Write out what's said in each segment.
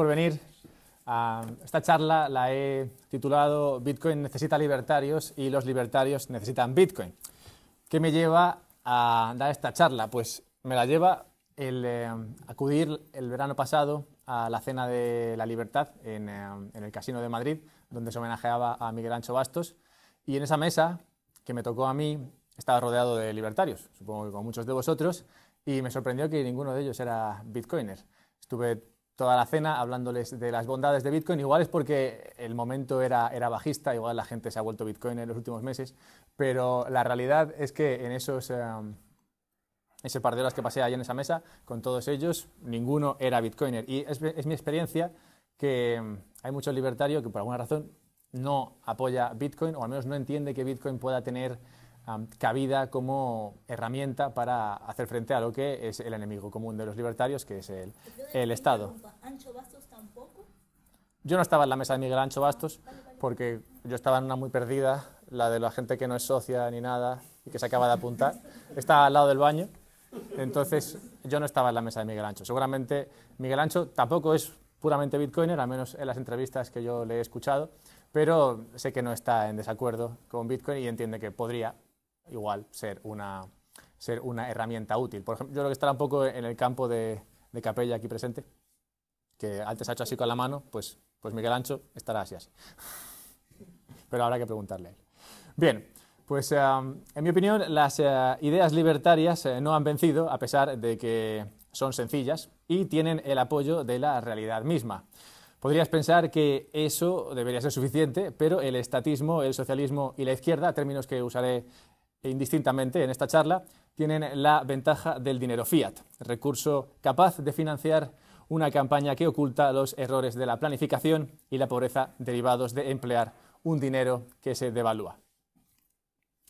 por venir. a esta charla la he titulado Bitcoin necesita libertarios y los libertarios necesitan Bitcoin. ¿Qué me lleva a dar esta charla? Pues me la lleva el eh, acudir el verano pasado a la Cena de la Libertad eh, en, el Casino de Madrid, donde se homenajeaba a Miguel Ancho Bastos. Y en esa mesa, que me tocó a mí, estaba rodeado de libertarios, supongo que como muchos de vosotros, y me sorprendió que ninguno de ellos era bitcoiner. Estuve toda la cena hablándoles de las bondades de Bitcoin. Igual es porque el momento era, era bajista, igual la gente se ha vuelto Bitcoin en los últimos meses, pero la realidad es que en esos... Eh, ese par de horas que pasé ahí en esa mesa, con todos ellos, ninguno era bitcoiner. Y es, es, mi experiencia que mm, hay mucho libertario que por alguna razón no apoya Bitcoin o al menos no entiende que Bitcoin pueda tener cabida como herramienta para hacer frente a lo que es el enemigo común de los libertarios, que es el, el Estado. Yo no estaba en la mesa de Miguel Ancho Bastos, porque yo estaba en una muy perdida, la de la gente que no es socia ni nada y que se acaba de apuntar. Estaba al lado del baño, entonces yo no estaba en la mesa de Miguel Ancho. Seguramente Miguel Ancho tampoco es puramente bitcoiner, al menos en las entrevistas que yo le he escuchado, pero sé que no está en desacuerdo con Bitcoin y entiende que podría igual ser una, ser una herramienta útil. Por ejemplo, yo creo que estará un poco en el campo de, Capella aquí presente, que antes ha hecho así con la mano, pues, pues Miguel Ancho estará así, así. Pero habrá que preguntarle a él. Bien, pues em, en mi opinión las eh, ideas libertarias eh, no han vencido, a pesar de que son sencillas y tienen el apoyo de la realidad misma. Podrías pensar que eso debería ser suficiente, pero el estatismo, el socialismo y la izquierda, términos que usaré indistintamente en esta charla, tienen la ventaja del dinero fiat, recurso capaz de financiar una campaña que oculta los errores de la planificación y la pobreza derivados de emplear un dinero que se devalúa.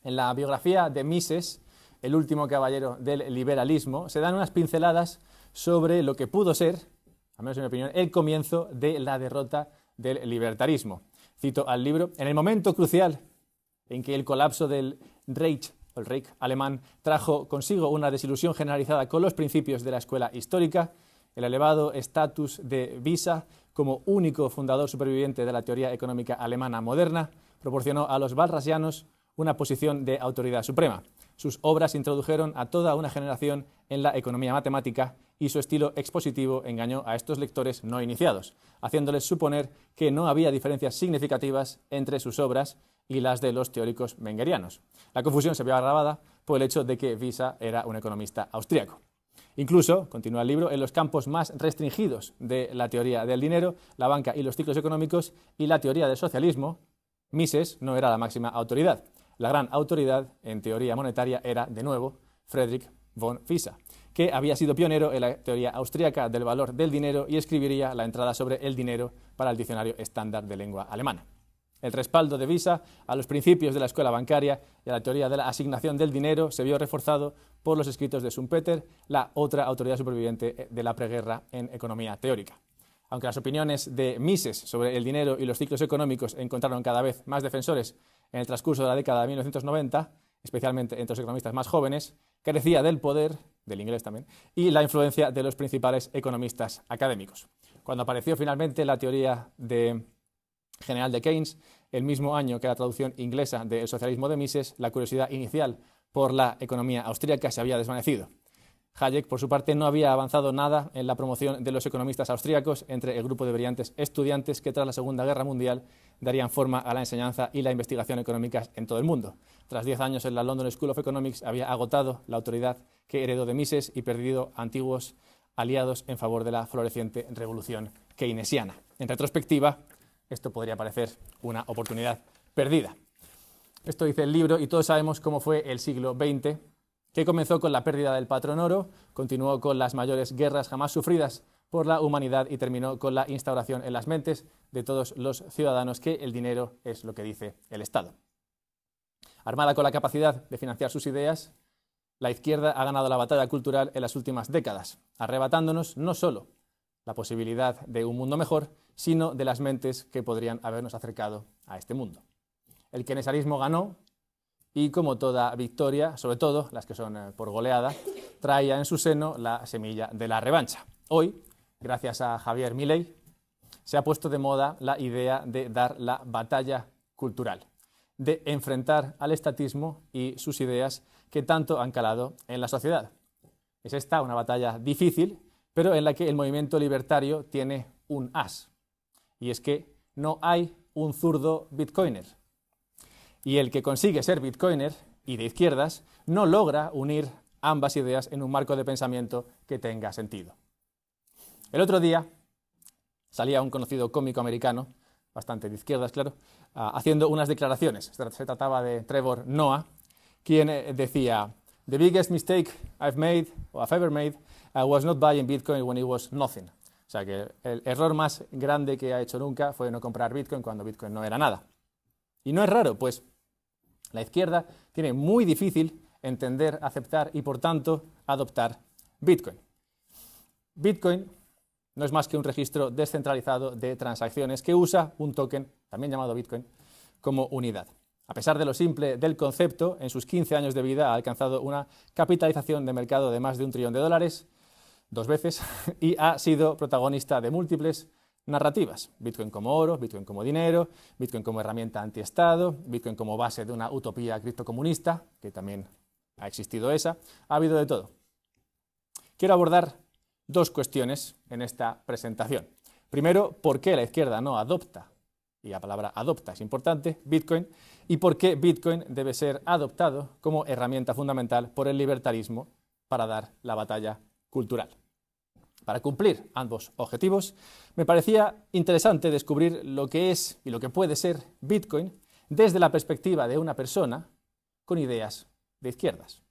En la biografía de Mises, el último caballero del liberalismo, se dan unas pinceladas sobre lo que pudo ser, a menos en mi opinión, el comienzo de la derrota del libertarismo. Cito al libro, en el momento crucial en que el colapso del Reich, el Reich alemán, trajo consigo una desilusión generalizada con los principios de la escuela histórica, el elevado estatus de Visa como único fundador superviviente de la teoría económica alemana moderna, proporcionó a los balrasianos una posición de autoridad suprema. Sus obras introdujeron a toda una generación en la economía matemática y su estilo expositivo engañó a estos lectores no iniciados, haciéndoles suponer que no había diferencias significativas entre sus obras y las de los teóricos mengerianos. La confusión se vio agravada por el hecho de que Visa era un economista austríaco. Incluso, continúa el libro, en los campos más restringidos de la teoría del dinero, la banca y los ciclos económicos y la teoría del socialismo, Mises no era la máxima autoridad. La gran autoridad en teoría monetaria era, de nuevo, Friedrich von Fisa, que había sido pionero en la teoría austríaca del valor del dinero y escribiría la entrada sobre el dinero para el diccionario estándar de lengua alemana. El respaldo de Visa a los principios de la escuela bancaria y a la teoría de la asignación del dinero se vio reforzado por los escritos de Schumpeter, la otra autoridad superviviente eh, de la preguerra en economía teórica. Aunque las opiniones de Mises sobre el dinero y los ciclos económicos encontraron cada vez más defensores en el transcurso de la década de 1990, especialmente entre los economistas más jóvenes, carecía del poder, del inglés también, y la influencia de los principales economistas académicos. Cuando apareció finalmente la teoría de general de Keynes, el mismo año que la traducción inglesa del socialismo de Mises, la curiosidad inicial por la economía austríaca se había desvanecido. Hayek, por su parte, no había avanzado nada en la promoción de los economistas austríacos entre el grupo de brillantes estudiantes que tras la Segunda Guerra Mundial darían forma a la enseñanza y la investigación económicas en todo el mundo. Tras diez años en la London School of Economics había agotado la autoridad que heredó de Mises y perdido antiguos aliados en favor de la floreciente revolución keynesiana. En retrospectiva, esto podría parecer una oportunidad perdida. Esto dice el libro y todos sabemos cómo fue el siglo XX, que comenzó con la pérdida del patrón oro, continuó con las mayores guerras jamás sufridas por la humanidad y terminó con la instauración en las mentes de todos los ciudadanos que el dinero es lo que dice el Estado. Armada con la capacidad de financiar sus ideas, la izquierda ha ganado la batalla cultural en las últimas décadas, arrebatándonos no solo la posibilidad de un mundo mejor, sino de las mentes que podrían habernos acercado a este mundo. El kenesarismo ganó y, como toda victoria, sobre todo las que son eh, por goleada, traía en su seno la semilla de la revancha. Hoy, gracias a Javier Milei, se ha puesto de moda la idea de dar la batalla cultural, de enfrentar al estatismo y sus ideas que tanto han calado en la sociedad. Es esta una batalla difícil pero en la que el movimiento libertario tiene un as. Y es que no hay un zurdo bitcoiner. Y el que consigue ser bitcoiner y de izquierdas no logra unir ambas ideas en un marco de pensamiento que tenga sentido. El otro día salía un conocido cómico americano, bastante de izquierdas, claro, ah, haciendo unas declaraciones. Se trataba de Trevor Noah, quien eh, decía, the biggest mistake I've made, or I've ever made, uh, was not buying Bitcoin when it was nothing. O sea que el error más grande que ha hecho nunca fue no comprar Bitcoin cuando Bitcoin no era nada. Y no es raro, pues la izquierda tiene muy difícil entender, aceptar y por tanto adoptar Bitcoin. Bitcoin no es más que un registro descentralizado de transacciones que usa un token, también llamado Bitcoin, como unidad. A pesar de lo simple del concepto, en sus 15 años de vida ha alcanzado una capitalización de mercado de más de un trillón de dólares, dos veces, y ha sido protagonista de múltiples narrativas. Bitcoin como oro, Bitcoin como dinero, Bitcoin como herramienta antiestado, Bitcoin como base de una utopía criptocomunista, que también ha existido esa, ha habido de todo. Quiero abordar dos cuestiones en esta presentación. Primero, ¿por qué la izquierda no adopta y la palabra adopta es importante, Bitcoin, y por qué Bitcoin debe ser adoptado como herramienta fundamental por el libertarismo para dar la batalla cultural. Para cumplir ambos objetivos, me parecía interesante descubrir lo que es y lo que puede ser Bitcoin desde la perspectiva de una persona con ideas de izquierdas.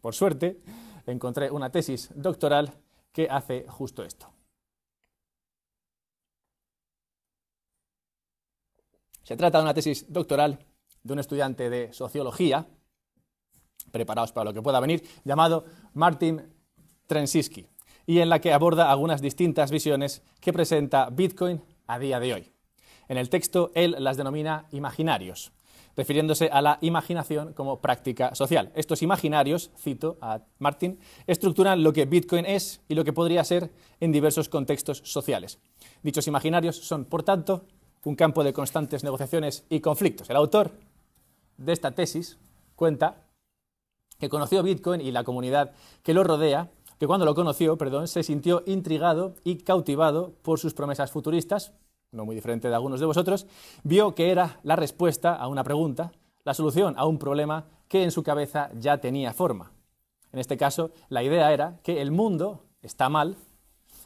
Por suerte, encontré una tesis doctoral que hace justo esto. Se trata de una tesis doctoral de un estudiante de sociología, preparados para lo que pueda venir, llamado Martin Trensiski, y en la que aborda algunas distintas visiones que presenta Bitcoin a día de hoy. En el texto él las denomina imaginarios, refiriéndose a la imaginación como práctica social. Estos imaginarios, cito a Martin, estructuran lo que Bitcoin es y lo que podría ser en diversos contextos sociales. Dichos imaginarios son, por tanto, un campo de constantes negociaciones y conflictos. El autor de esta tesis cuenta que conoció Bitcoin y la comunidad que lo rodea, que cuando lo conoció, perdón, se sintió intrigado y cautivado por sus promesas futuristas, no muy diferente de algunos de vosotros, vio que era la respuesta a una pregunta, la solución a un problema que en su cabeza ya tenía forma. En este caso, la idea era que el mundo está mal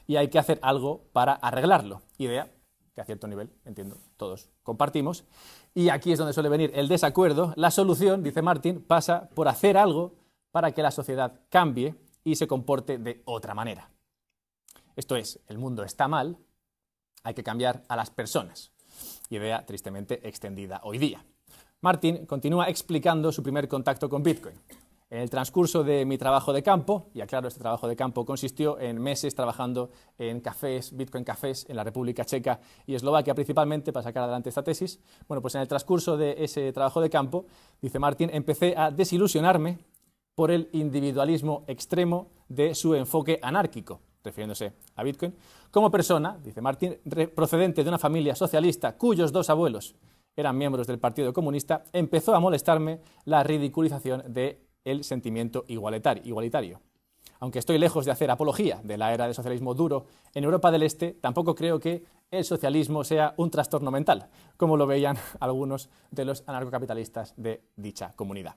y hay que hacer algo para arreglarlo. Idea que a cierto nivel, entiendo, todos compartimos. Y aquí es donde suele venir el desacuerdo. La solución, dice Martin, pasa por hacer algo para que la sociedad cambie y se comporte de otra manera. Esto es, el mundo está mal, hay que cambiar a las personas. Idea tristemente extendida hoy día. Martin continúa explicando su primer contacto con Bitcoin. En el transcurso de mi trabajo de campo, y aclaro, este trabajo de campo consistió en meses trabajando en cafés, Bitcoin cafés, en la República Checa y Eslovaquia principalmente, para sacar adelante esta tesis. Bueno, pues en el transcurso de ese trabajo de campo, dice Martín, empecé a desilusionarme por el individualismo extremo de su enfoque anárquico, refiriéndose a Bitcoin, como persona, dice Martín, procedente de una familia socialista cuyos dos abuelos eran miembros del Partido Comunista, empezó a molestarme la ridiculización de el sentimiento igualitario. Aunque estoy lejos de hacer apología de la era del socialismo duro, en Europa del Este tampoco creo que el socialismo sea un trastorno mental, como lo veían algunos de los anarcocapitalistas de dicha comunidad.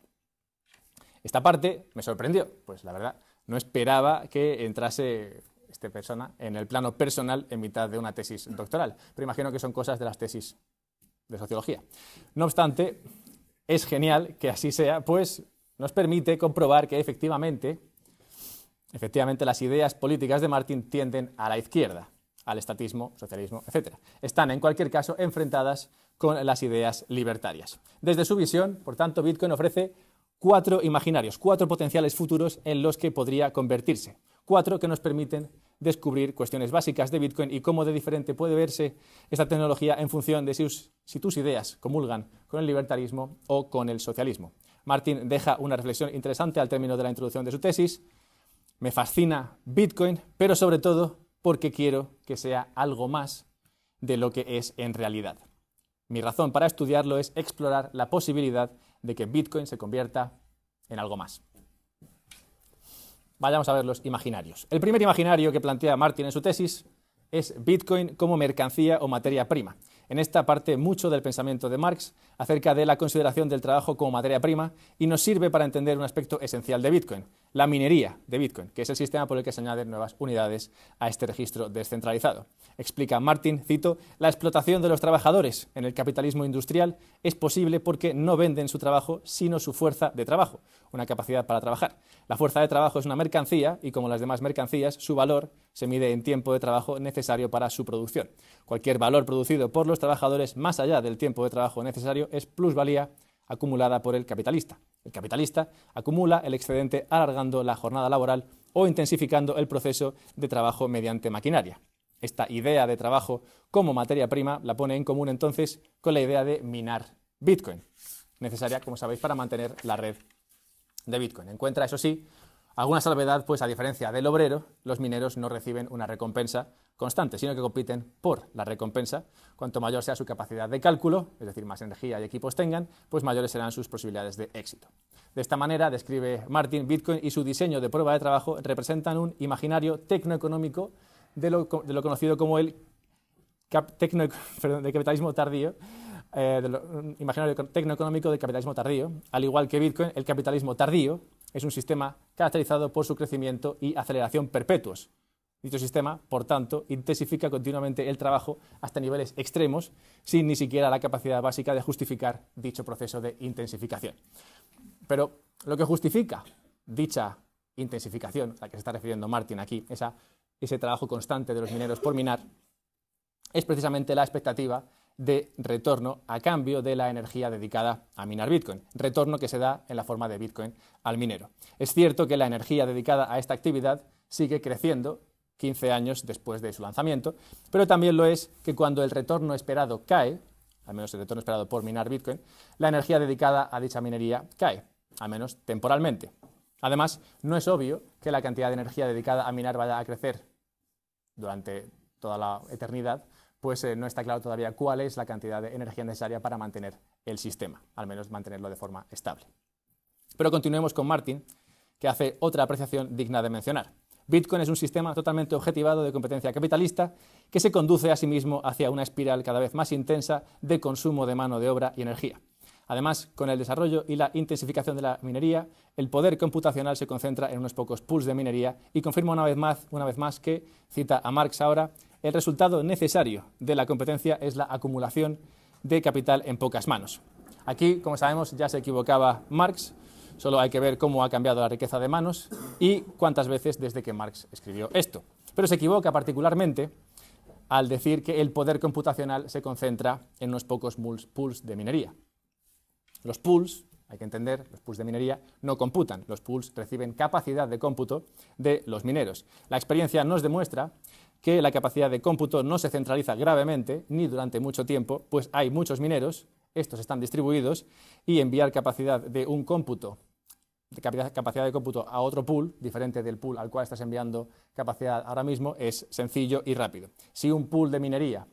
Esta parte me sorprendió, pues la verdad, no esperaba que entrase esta persona en el plano personal en mitad de una tesis doctoral, pero imagino que son cosas de las tesis de sociología. No obstante, es genial que así sea, pues nos permite comprobar que efectivamente, efectivamente las ideas políticas de Martin tienden a la izquierda, al estatismo, socialismo, etc. Están, en cualquier caso, enfrentadas con las ideas libertarias. Desde su visión, por tanto, Bitcoin ofrece cuatro imaginarios, cuatro potenciales futuros en los que podría convertirse, cuatro que nos permiten descubrir cuestiones básicas de Bitcoin y cómo de diferente puede verse esta tecnología en función de si, si tus ideas comulgan con el libertarismo o con el socialismo. Martin deja una reflexión interesante al término de la introducción de su tesis. Me fascina Bitcoin, pero sobre todo porque quiero que sea algo más de lo que es en realidad. Mi razón para estudiarlo es explorar la posibilidad de que Bitcoin se convierta en algo más. Vayamos a ver los imaginarios. El primer imaginario que plantea Martin en su tesis es Bitcoin como mercancía o materia prima en esta parte mucho del pensamiento de Marx acerca de la consideración del trabajo como materia prima y nos sirve para entender un aspecto esencial de Bitcoin, la minería de Bitcoin, que es el sistema por el que se añaden nuevas unidades a este registro descentralizado. Explica Martin, cito, la explotación de los trabajadores en el capitalismo industrial es posible porque no venden su trabajo sino su fuerza de trabajo, una capacidad para trabajar. La fuerza de trabajo es una mercancía y como las demás mercancías, su valor se mide en tiempo de trabajo necesario para su producción. Cualquier valor producido por los trabajadores más allá del tiempo de trabajo necesario es plusvalía acumulada por el capitalista. El capitalista acumula el excedente alargando la jornada laboral o intensificando el proceso de trabajo mediante maquinaria. Esta idea de trabajo como materia prima la pone en común entonces con la idea de minar Bitcoin, necesaria, como sabéis, para mantener la red de Bitcoin. Encuentra, eso sí, Alguna salvedad, pues a diferencia del obrero, los mineros no reciben una recompensa constante, sino que compiten por la recompensa. Cuanto mayor sea su capacidad de cálculo, es decir, más energía y equipos tengan, pues mayores serán sus posibilidades de éxito. De esta manera, describe Martin, Bitcoin y su diseño de prueba de trabajo representan un imaginario tecnoeconómico de lo, conocido como el tardío, imaginario capitalismo tardío. Al igual que Bitcoin, el capitalismo tardío es un sistema caracterizado por su crecimiento y aceleración perpetuos. Dicho sistema, por tanto, intensifica continuamente el trabajo hasta niveles extremos, sin ni siquiera la capacidad básica de justificar dicho proceso de intensificación. Pero lo que justifica dicha intensificación, a la que se está refiriendo Martin aquí, ese trabajo constante de los mineros por minar, es precisamente la expectativa de retorno a cambio de la energía dedicada a minar Bitcoin, retorno que se da en la forma de Bitcoin al minero. Es cierto que la energía dedicada a esta actividad sigue creciendo 15 años después de su lanzamiento, pero también lo es que cuando el retorno esperado cae, al menos el retorno esperado por minar Bitcoin, la energía dedicada a dicha minería cae, al menos temporalmente. Además, no es obvio que la cantidad de energía dedicada a minar vaya a crecer durante toda la eternidad, pues eh, no está claro todavía cuál es la cantidad de energía necesaria para mantener el sistema, al menos mantenerlo de forma estable. Pero continuemos con Martin, que hace otra apreciación digna de mencionar. Bitcoin es un sistema totalmente objetivado de competencia capitalista que se conduce a sí mismo hacia una espiral cada vez más intensa de consumo de mano de obra y energía. Además, con el desarrollo y la intensificación de la minería, el poder computacional se concentra en unos pocos pools de minería y confirma una vez más, que, cita a Marx ahora, el resultado necesario de la competencia es la acumulación de capital en pocas manos. Aquí, como sabemos, ya se equivocaba Marx, solo hay que ver cómo ha cambiado la riqueza de manos y cuántas veces desde que Marx escribió esto. Pero se equivoca particularmente al decir que el poder computacional se concentra en unos pocos pools de minería. Los pools, hay que entender, los pools de minería no computan, los pools reciben capacidad de cómputo de los mineros. La experiencia nos demuestra que la capacidad de cómputo no se centraliza gravemente ni durante mucho tiempo, pues hay muchos mineros, estos están distribuidos y enviar capacidad de un cómputo capacidad de cómputo a otro pool, diferente del pool al cual estás enviando capacidad ahora mismo, es sencillo y rápido. Si un pool de minería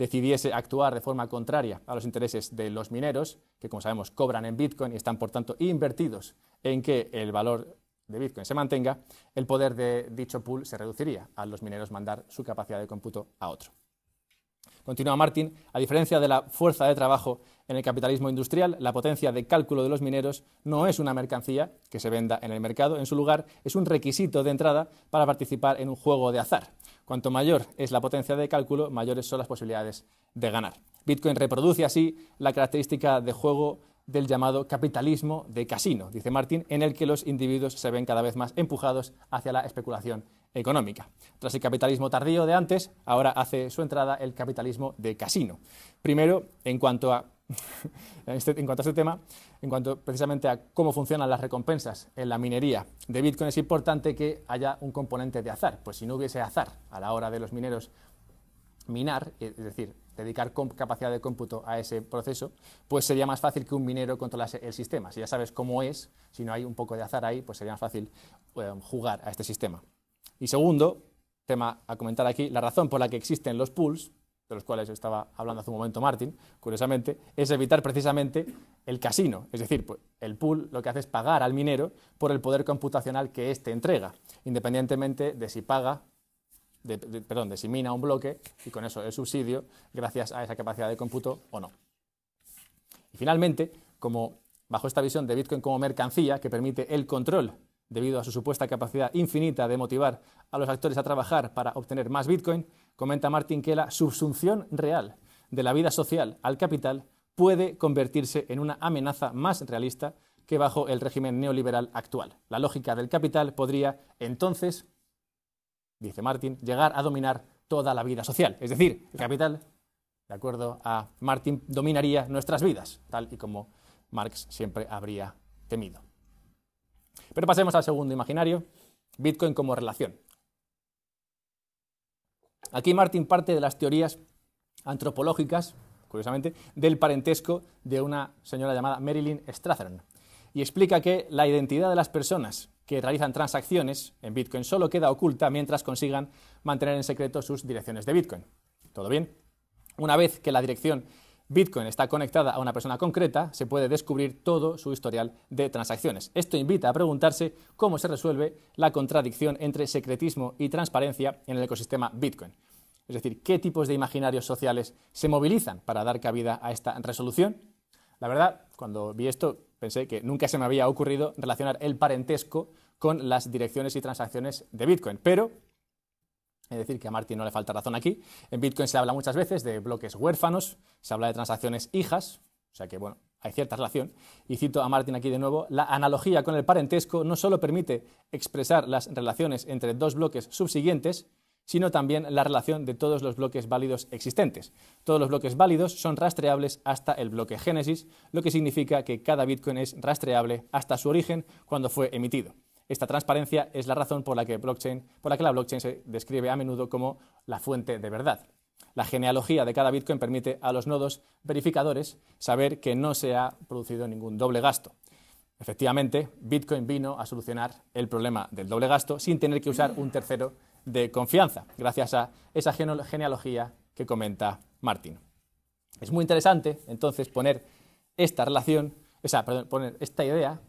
decidiese actuar de forma contraria a los intereses de los mineros, que como sabemos cobran en Bitcoin y están por tanto invertidos en que el valor de Bitcoin se mantenga, el poder de dicho pool se reduciría a los mineros mandar su capacidad de cómputo a otro. Continúa Martin, a diferencia de la fuerza de trabajo en el capitalismo industrial, la potencia de cálculo de los mineros no es una mercancía que se venda en el mercado, en su lugar es un requisito de entrada para participar en un juego de azar. Cuanto mayor es la potencia de cálculo, mayores son las posibilidades de ganar. Bitcoin reproduce así la característica de juego del llamado capitalismo de casino, dice Martín, en el que los individuos se ven cada vez más empujados hacia la especulación económica. Tras el capitalismo tardío de antes, ahora hace su entrada el capitalismo de casino. Primero, en cuanto a este, en cuanto a este tema, en cuanto precisamente a cómo funcionan las recompensas en la minería de Bitcoin, es importante que haya un componente de azar, pues si no hubiese azar a la hora de los mineros minar, eh, es decir, dedicar capacidad de cómputo a ese proceso, pues sería más fácil que un minero controlase el sistema. Si ya sabes cómo es, si no hay un poco de azar ahí, pues sería más fácil eh, jugar a este sistema. Y segundo, tema a comentar aquí, la razón por la que existen los pools, de los cuales estaba hablando hace un momento Martín, curiosamente, es evitar precisamente el casino. Es decir, pues, el pool lo que hace es pagar al minero por el poder computacional que éste entrega, independientemente de si paga de, de, perdón, mina un bloque y con eso el subsidio, gracias a esa capacidad de cómputo o no. Y finalmente, como bajo esta visión de Bitcoin como mercancía que permite el control debido a su supuesta capacidad infinita de motivar a los actores a trabajar para obtener más Bitcoin, comenta Martin que la subsunción real de la vida social al capital puede convertirse en una amenaza más realista que bajo el régimen neoliberal actual. La lógica del capital podría entonces dice Martin, llegar a dominar toda la vida social. Es decir, el capital, de acuerdo a Martin, dominaría nuestras vidas, tal y como Marx siempre habría temido. Pero pasemos al segundo imaginario, Bitcoin como relación. Aquí Martin parte de las teorías antropológicas, curiosamente, del parentesco de una señora llamada Marilyn Strathern y explica que la identidad de las personas que realizan transacciones en Bitcoin solo queda oculta mientras consigan mantener en secreto sus direcciones de Bitcoin. ¿Todo bien? Una vez que la dirección Bitcoin está conectada a una persona concreta, se puede descubrir todo su historial de transacciones. Esto invita a preguntarse cómo se resuelve la contradicción entre secretismo y transparencia en el ecosistema Bitcoin. Es decir, qué tipos de imaginarios sociales se movilizan para dar cabida a esta resolución la verdad, cuando vi esto, pensé que nunca se me había ocurrido relacionar el parentesco con las direcciones y transacciones de Bitcoin. Pero es decir, que a Martín no le falta razón aquí. En Bitcoin se habla muchas veces de bloques huérfanos, se habla de transacciones hijas, o sea que, bueno, hay cierta relación. Y cito a Martín aquí de nuevo, la analogía con el parentesco no solo permite expresar las relaciones entre dos bloques subsiguientes, sino también la relación de todos los bloques válidos existentes. Todos los bloques válidos son rastreables hasta el bloque génesis, lo que significa que cada Bitcoin es rastreable hasta su origen cuando fue emitido. Esta transparencia es la razón por la que, blockchain, por la, que la blockchain se describe a menudo como la fuente de verdad. La genealogía de cada Bitcoin permite a los nodos verificadores saber que no se ha producido ningún doble gasto. Efectivamente, Bitcoin vino a solucionar el problema del doble gasto sin tener que usar un tercero de confianza, gracias a esa genealogía que comenta Martín. Es muy interesante, entonces, poner esta relación, poner esta idea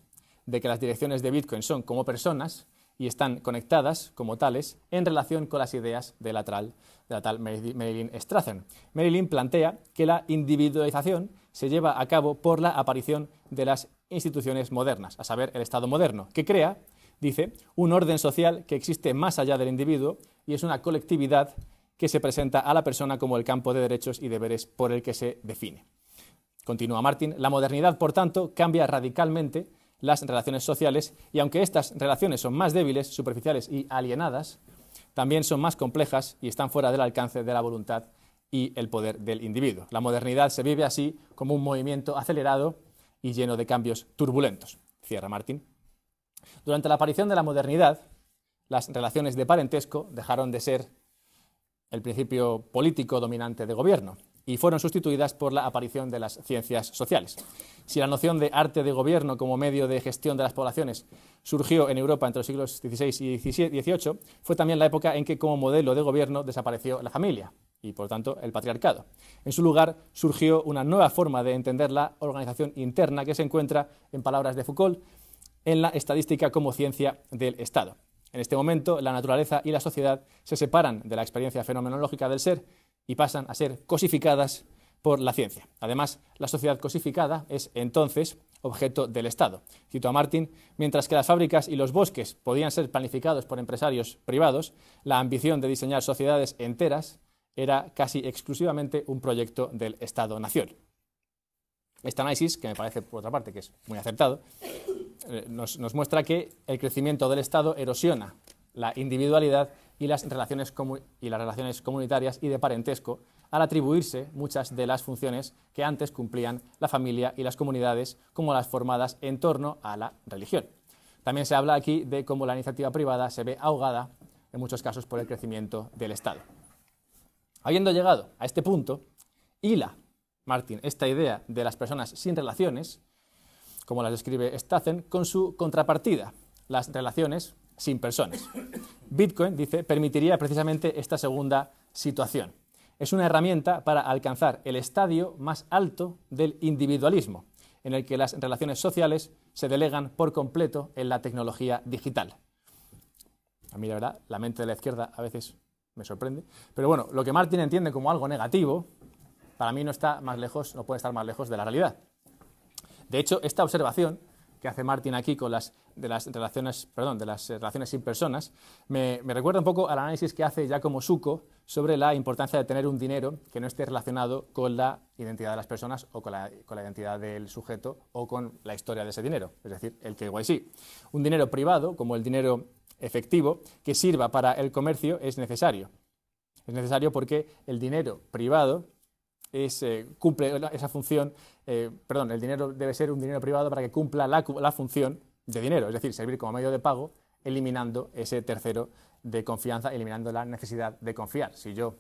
de que las direcciones de Bitcoin son como personas y están conectadas como tales en relación con las ideas de la, tal, de Marilyn Strathen. Marilyn plantea que la individualización se lleva a cabo por la aparición de las instituciones modernas, a saber, el Estado moderno, que crea dice, un orden social que existe más allá del individuo y es una colectividad que se presenta a la persona como el campo de derechos y deberes por el que se define. Continúa Martín, la modernidad, por tanto, cambia radicalmente las relaciones sociales y aunque estas relaciones son más débiles, superficiales y alienadas, también son más complejas y están fuera del alcance de la voluntad y el poder del individuo. La modernidad se vive así como un movimiento acelerado y lleno de cambios turbulentos. Cierra Martín. Durante la aparición de la modernidad, las relaciones de parentesco dejaron de ser el principio político dominante de gobierno y fueron sustituidas por la aparición de las ciencias sociales. Si la noción de arte de gobierno como medio de gestión de las poblaciones surgió en Europa entre los siglos XVI y XVIII, fue también la época en que como modelo de gobierno desapareció la familia y, por tanto, el patriarcado. En su lugar surgió una nueva forma de entender la organización interna que se encuentra, en palabras de Foucault, en la estadística como ciencia del Estado. En este momento, la naturaleza y la sociedad se separan de la experiencia fenomenológica del ser y pasan a ser cosificadas por la ciencia. Además, la sociedad cosificada es entonces objeto del Estado. Cito a Martin, mientras que las fábricas y los bosques podían ser planificados por empresarios privados, la ambición de diseñar sociedades enteras era casi exclusivamente un proyecto del Estado-Nación. Este análisis, que me parece por otra parte que es muy acertado, eh, nos, muestra que el crecimiento del Estado erosiona la individualidad y las, relaciones y las relaciones comunitarias y de parentesco al atribuirse muchas de las funciones que antes cumplían la familia y las comunidades como las formadas en torno a la religión. También se habla aquí de cómo la iniciativa privada se ve ahogada en muchos casos por el crecimiento del Estado. Habiendo llegado a este punto, hila Martin esta idea de las personas sin relaciones, como las describe Stassen, con su contrapartida, las relaciones sin personas. Bitcoin, dice, permitiría precisamente esta segunda situación. Es una herramienta para alcanzar el estadio más alto del individualismo, en el que las relaciones sociales se delegan por completo en la tecnología digital. A mí, la verdad, la mente de la izquierda a veces me sorprende. Pero bueno, lo que Martin entiende como algo negativo, para mí no está más lejos, no puede estar más lejos de la realidad. De hecho, esta observación que hace Martín aquí con las, de las relaciones, perdón, de las relaciones sin personas, me, recuerda un poco al análisis que hace Giacomo Suco sobre la importancia de tener un dinero que no esté relacionado con la identidad de las personas o con la, con la identidad del sujeto o con la historia de ese dinero, es decir, el que sí. Un dinero privado, como el dinero efectivo, que sirva para el comercio es necesario. Es necesario porque el dinero privado eh, cumple esa función, eh, perdón, el dinero debe ser un dinero privado para que cumpla la, la, función de dinero, es decir, servir como medio de pago, eliminando ese tercero de confianza, eliminando la necesidad de confiar. Si yo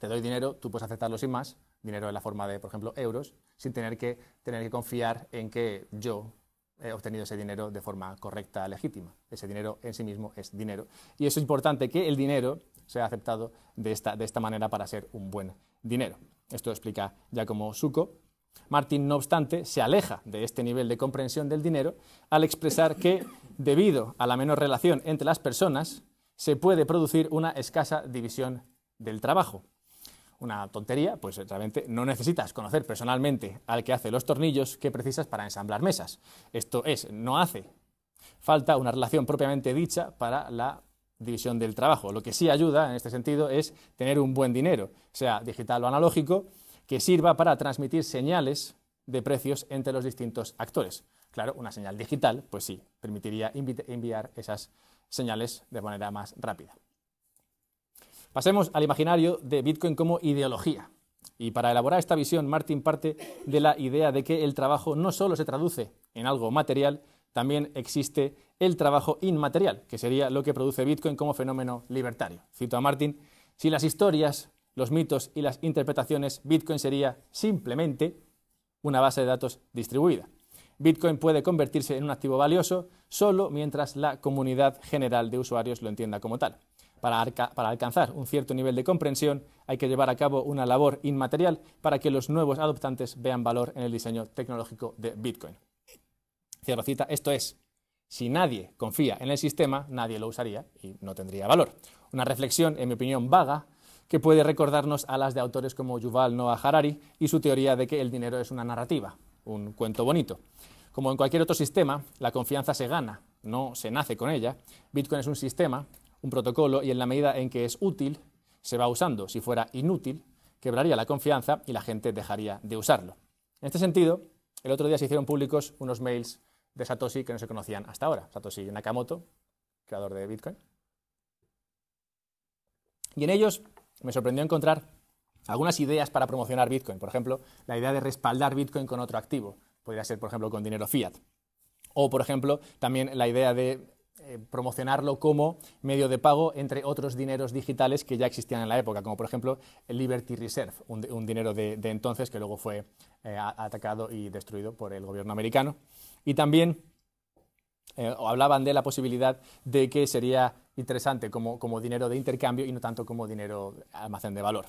te doy dinero, tú puedes aceptarlo sin más, dinero en la forma de, por ejemplo, euros, sin tener que, tener que confiar en que yo he obtenido ese dinero de forma correcta, legítima. Ese dinero en sí mismo es dinero. Y es importante, que el dinero sea aceptado de esta, de esta manera para ser un buen dinero. Esto explica Giacomo Suco. Martin, no obstante, se aleja de este nivel de comprensión del dinero al expresar que, debido a la menor relación entre las personas, se puede producir una escasa división del trabajo. Una tontería, pues realmente no necesitas conocer personalmente al que hace los tornillos que precisas para ensamblar mesas. Esto es, no hace. Falta una relación propiamente dicha para la división del trabajo. Lo que sí ayuda en este sentido es tener un buen dinero, sea digital o analógico, que sirva para transmitir señales de precios entre los distintos actores. Claro, una señal digital, pues sí, permitiría enviar esas señales de manera más rápida. Pasemos al imaginario de Bitcoin como ideología. Y para elaborar esta visión, Martin parte de la idea de que el trabajo no solo se traduce en algo material, también existe el trabajo inmaterial, que sería lo que produce Bitcoin como fenómeno libertario. Cito a Martin, si las historias, los mitos y las interpretaciones, Bitcoin sería simplemente una base de datos distribuida. Bitcoin puede convertirse en un activo valioso solo mientras la comunidad general de usuarios lo entienda como tal. Para, para, alcanzar un cierto nivel de comprensión hay que llevar a cabo una labor inmaterial para que los nuevos adoptantes vean valor en el diseño tecnológico de Bitcoin. Cierro cita, esto es si nadie confía en el sistema, nadie lo usaría y no tendría valor. Una reflexión, en mi opinión, vaga que puede recordarnos a las de autores como Yuval Noah Harari y su teoría de que el dinero es una narrativa, un cuento bonito. Como en cualquier otro sistema, la confianza se gana, no se nace con ella. Bitcoin es un sistema, un protocolo, y en la medida en que es útil, se va usando. Si fuera inútil, quebraría la confianza y la gente dejaría de usarlo. En este sentido, el otro día se hicieron públicos unos mails de Satoshi que no se conocían hasta ahora. Satoshi Nakamoto, creador de Bitcoin. Y en ellos me sorprendió encontrar algunas ideas para promocionar Bitcoin. Por ejemplo, la idea de respaldar Bitcoin con otro activo. Podría ser, por ejemplo, con dinero fiat. O, por ejemplo, también la idea de eh, promocionarlo como medio de pago entre otros dineros digitales que ya existían en la época, como por ejemplo el Liberty Reserve, un, dinero de, entonces que luego fue eh, atacado y destruido por el gobierno americano. Y también eh, hablaban de la posibilidad de que sería interesante como, como, dinero de intercambio y no tanto como dinero almacén de valor.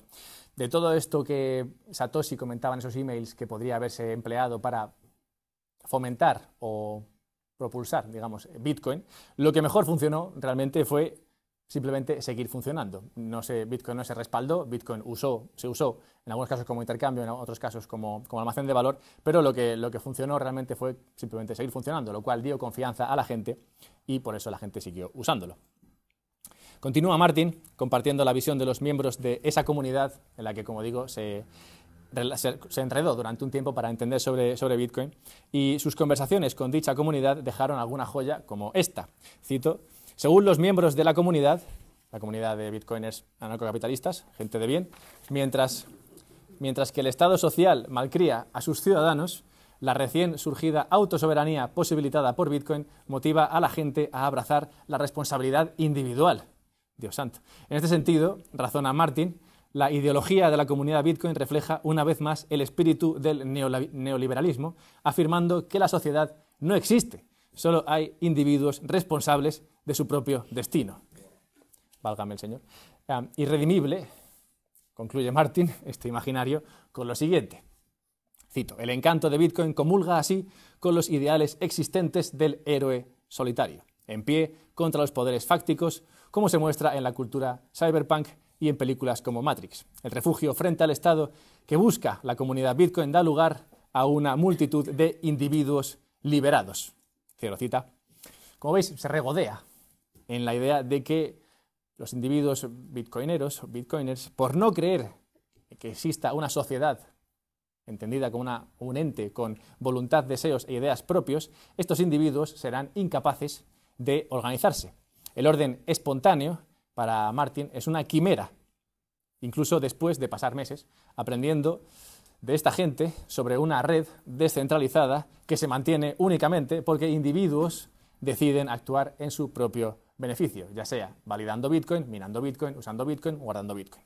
De todo esto que Satoshi comentaba en esos emails que podría haberse empleado para fomentar o propulsar, digamos, Bitcoin, lo que mejor funcionó realmente fue simplemente seguir funcionando. No Bitcoin no se respaldó, Bitcoin usó, se usó en algunos casos como intercambio, en otros casos como, como, almacén de valor, pero lo que, lo que funcionó realmente fue simplemente seguir funcionando, lo cual dio confianza a la gente y por eso la gente siguió usándolo. Continúa Martín compartiendo la visión de los miembros de esa comunidad en la que, como digo, se, se, enredó durante un tiempo para entender sobre, sobre Bitcoin y sus conversaciones con dicha comunidad dejaron alguna joya como esta. Cito, según los miembros de la comunidad, la comunidad de bitcoiners anarcocapitalistas, gente de bien, mientras, mientras que el Estado social malcría a sus ciudadanos, la recién surgida autosoberanía posibilitada por Bitcoin motiva a la gente a abrazar la responsabilidad individual. Dios santo. En este sentido, razona Martin, la ideología de la comunidad Bitcoin refleja una vez más el espíritu del neoliberalismo, afirmando que la sociedad no existe, solo hay individuos responsables de su propio destino. Válgame el Señor. irredimible, concluye Martin, este imaginario, con lo siguiente. Cito, el encanto de Bitcoin comulga así con los ideales existentes del héroe solitario, en pie contra los poderes fácticos, como se muestra en la cultura cyberpunk y en películas como Matrix. El refugio frente al Estado que busca la comunidad Bitcoin da lugar a una multitud de individuos liberados. Cierro cita. Como veis, se regodea en la idea de que los individuos bitcoineros, bitcoiners, por no creer que exista una sociedad entendida como una, un ente con voluntad, deseos e ideas propios, estos individuos serán incapaces de organizarse. El orden espontáneo, para Martin, es una quimera, incluso después de pasar meses aprendiendo de esta gente sobre una red descentralizada que se mantiene únicamente porque individuos deciden actuar en su propio beneficio, ya sea validando Bitcoin, minando Bitcoin, usando Bitcoin, guardando Bitcoin.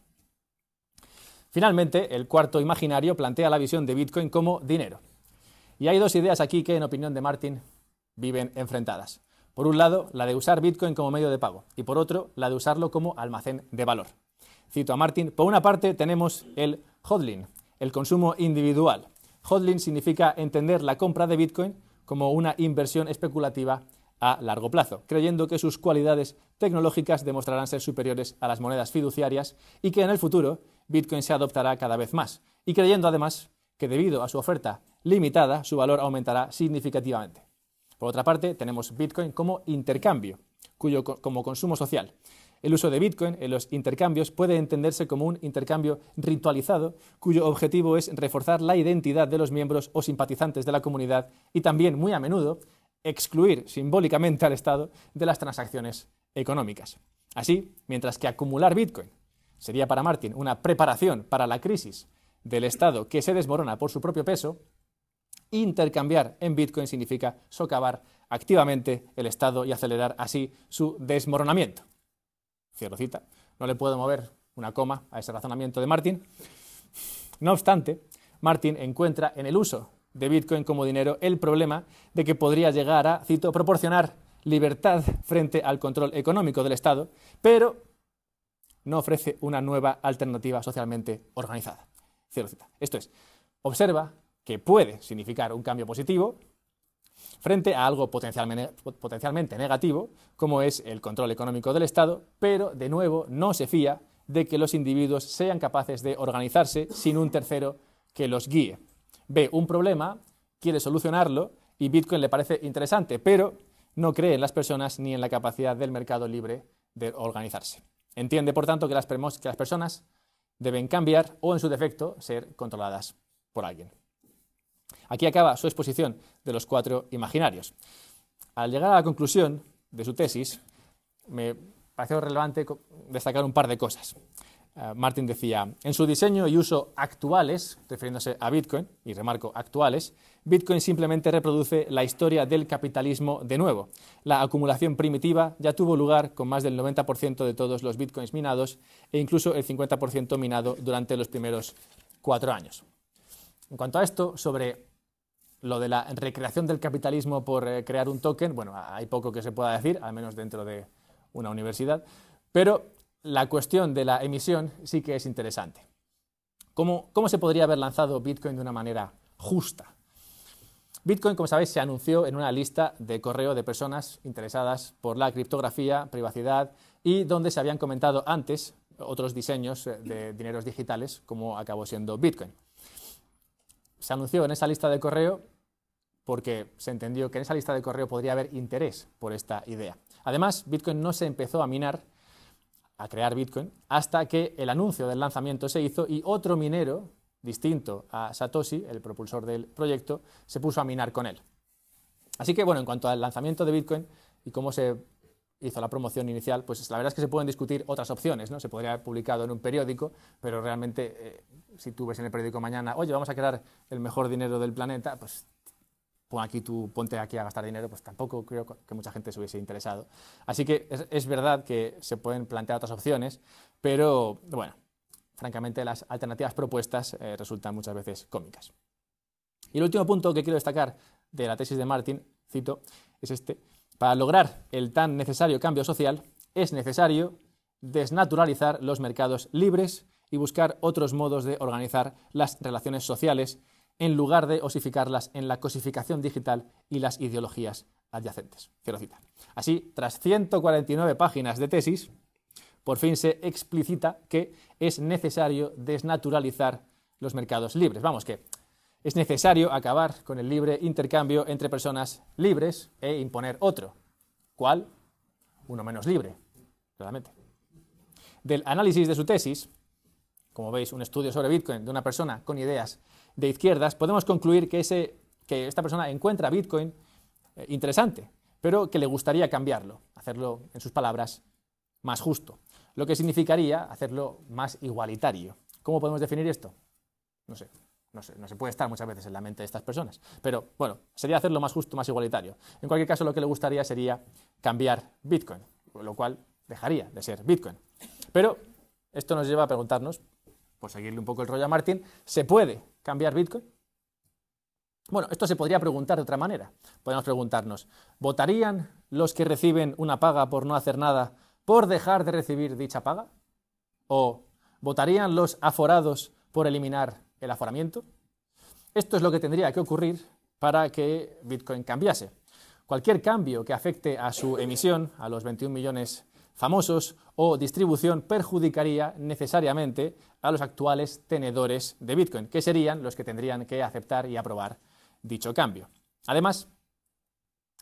Finalmente, el cuarto imaginario plantea la visión de Bitcoin como dinero. Y hay dos ideas aquí que, en opinión de Martin, viven enfrentadas. Por un lado, la de usar Bitcoin como medio de pago y por otro, la de usarlo como almacén de valor. Cito a Martin, por una parte tenemos el hodling, el consumo individual. Hodling significa entender la compra de Bitcoin como una inversión especulativa a largo plazo, creyendo que sus cualidades tecnológicas demostrarán ser superiores a las monedas fiduciarias y que en el futuro Bitcoin se adoptará cada vez más, y creyendo además que debido a su oferta limitada su valor aumentará significativamente. Por otra parte, tenemos Bitcoin como intercambio, como consumo social. El uso de Bitcoin en los intercambios puede entenderse como un intercambio ritualizado cuyo objetivo es reforzar la identidad de los miembros o simpatizantes de la comunidad y también, muy a menudo, excluir simbólicamente al Estado de las transacciones económicas. Así, mientras que acumular Bitcoin sería para Martin una preparación para la crisis del Estado que se desmorona por su propio peso, intercambiar en Bitcoin significa socavar activamente el Estado y acelerar así su desmoronamiento. Cierrocita. No le puedo mover una coma a ese razonamiento de Martin. No obstante, Martin encuentra en el uso de Bitcoin como dinero el problema de que podría llegar a, cito, proporcionar libertad frente al control económico del Estado, pero no ofrece una nueva alternativa socialmente organizada. Cierro cita. Esto es, observa que puede significar un cambio positivo frente a algo potencialmente, potencialmente negativo, como es el control económico del Estado, pero de nuevo no se fía de que los individuos sean capaces de organizarse sin un tercero que los guíe ve un problema, quiere solucionarlo y Bitcoin le parece interesante, pero no cree en las personas ni en la capacidad del mercado libre de organizarse. Entiende, por tanto, que las, personas deben cambiar o, en su defecto, ser controladas por alguien. Aquí acaba su exposición de los cuatro imaginarios. Al llegar a la conclusión de su tesis, me pareció relevante destacar un par de cosas. Eh, Martin decía, en su diseño y uso actuales, refiriéndose a Bitcoin, y remarco actuales, Bitcoin simplemente reproduce la historia del capitalismo de nuevo. La acumulación primitiva ya tuvo lugar con más del 90% de todos los Bitcoins minados e incluso el 50% minado durante los primeros cuatro años. En cuanto a esto, sobre lo de la recreación del capitalismo por eh, crear un token, bueno, hay poco que se pueda decir, al menos dentro de una universidad, pero la cuestión de la emisión sí que es interesante. ¿Cómo, ¿Cómo, se podría haber lanzado Bitcoin de una manera justa? Bitcoin, como sabéis, se anunció en una lista de correo de personas interesadas por la criptografía, privacidad y donde se habían comentado antes otros diseños eh, de dineros digitales, como acabó siendo Bitcoin. Se anunció en esa lista de correo porque se entendió que en esa lista de correo podría haber interés por esta idea. Además, Bitcoin no se empezó a minar a crear Bitcoin, hasta que el anuncio del lanzamiento se hizo y otro minero, distinto a Satoshi, el propulsor del proyecto, se puso a minar con él. Así que bueno, en cuanto al lanzamiento de Bitcoin y cómo se hizo la promoción inicial, pues la verdad es que se pueden discutir otras opciones, ¿no? Se podría haber publicado en un periódico, pero realmente eh, si tú ves en el periódico mañana, oye, vamos a crear el mejor dinero del planeta, pues pon aquí tú ponte aquí a gastar dinero, pues tampoco creo que mucha gente se hubiese interesado. Así que es, verdad que se pueden plantear otras opciones, pero bueno, francamente las alternativas propuestas eh, resultan muchas veces cómicas. Y el último punto que quiero destacar de la tesis de Martin, cito, es este. Para lograr el tan necesario cambio social, es necesario desnaturalizar los mercados libres y buscar otros modos de organizar las relaciones sociales en lugar de osificarlas en la cosificación digital y las ideologías adyacentes. Cierro cita. Así, tras 149 páginas de tesis, por fin se explicita que es necesario desnaturalizar los mercados libres. Vamos, que es necesario acabar con el libre intercambio entre personas libres e imponer otro. ¿Cuál? Uno menos libre, claramente. Del análisis de su tesis, como veis, un estudio sobre Bitcoin de una persona con ideas de izquierdas, podemos concluir que, ese, que esta persona encuentra Bitcoin eh, interesante, pero que le gustaría cambiarlo, hacerlo, en sus palabras, más justo, lo que significaría hacerlo más igualitario. ¿Cómo podemos definir esto? No sé, no sé, no se puede estar muchas veces en la mente de estas personas, pero bueno, sería hacerlo más justo, más igualitario. En cualquier caso, lo que le gustaría sería cambiar Bitcoin, lo cual dejaría de ser Bitcoin. Pero esto nos lleva a preguntarnos por seguirle un poco el rollo a Martín, ¿se puede cambiar Bitcoin? Bueno, esto se podría preguntar de otra manera. Podemos preguntarnos, ¿votarían los que reciben una paga por no hacer nada por dejar de recibir dicha paga? ¿O votarían los aforados por eliminar el aforamiento? Esto es lo que tendría que ocurrir para que Bitcoin cambiase. Cualquier cambio que afecte a su emisión, a los 21 millones famosos o distribución perjudicaría necesariamente a los actuales tenedores de Bitcoin, que serían los que tendrían que aceptar y aprobar dicho cambio. Además,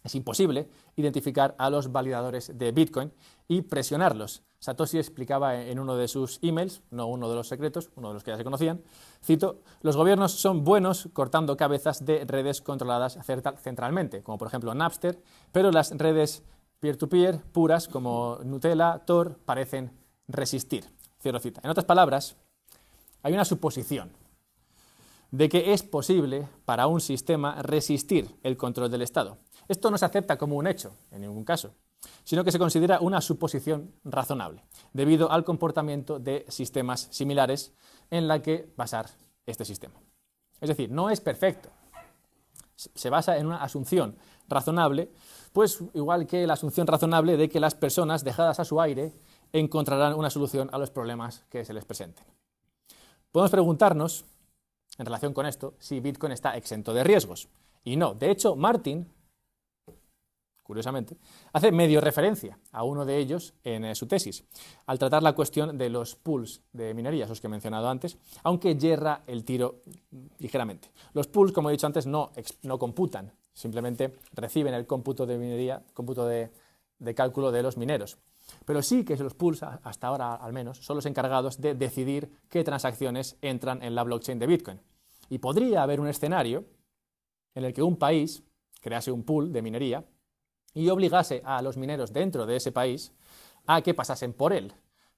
es imposible identificar a los validadores de Bitcoin y presionarlos. Satoshi explicaba en uno de sus emails, no uno de los secretos, uno de los que ya se conocían, cito, los gobiernos son buenos cortando cabezas de redes controladas centralmente, como por ejemplo Napster, pero las redes peer-to-peer puras como Nutella, Tor, parecen resistir. Cierro cita. En otras palabras, hay una suposición de que es posible para un sistema resistir el control del Estado. Esto no se acepta como un hecho, en ningún caso, sino que se considera una suposición razonable, debido al comportamiento de sistemas similares en la que basar este sistema. Es decir, no es perfecto, se basa en una asunción razonable, pues igual que la asunción razonable de que las personas dejadas a su aire encontrarán una solución a los problemas que se les presenten. Podemos preguntarnos, en relación con esto, si Bitcoin está exento de riesgos. Y no, de hecho, Martin curiosamente, hace medio referencia a uno de ellos en eh, su tesis, al tratar la cuestión de los pools de minería, los que he mencionado antes, aunque yerra el tiro ligeramente. Los pools, como he dicho antes, no, computan, simplemente reciben el cómputo de minería, cómputo de, de cálculo de los mineros. Pero sí que los pools, hasta ahora al menos, son los encargados de decidir qué transacciones entran en la blockchain de Bitcoin. Y podría haber un escenario en el que un país crease un pool de minería y obligase a los mineros dentro de ese país a que pasasen por él,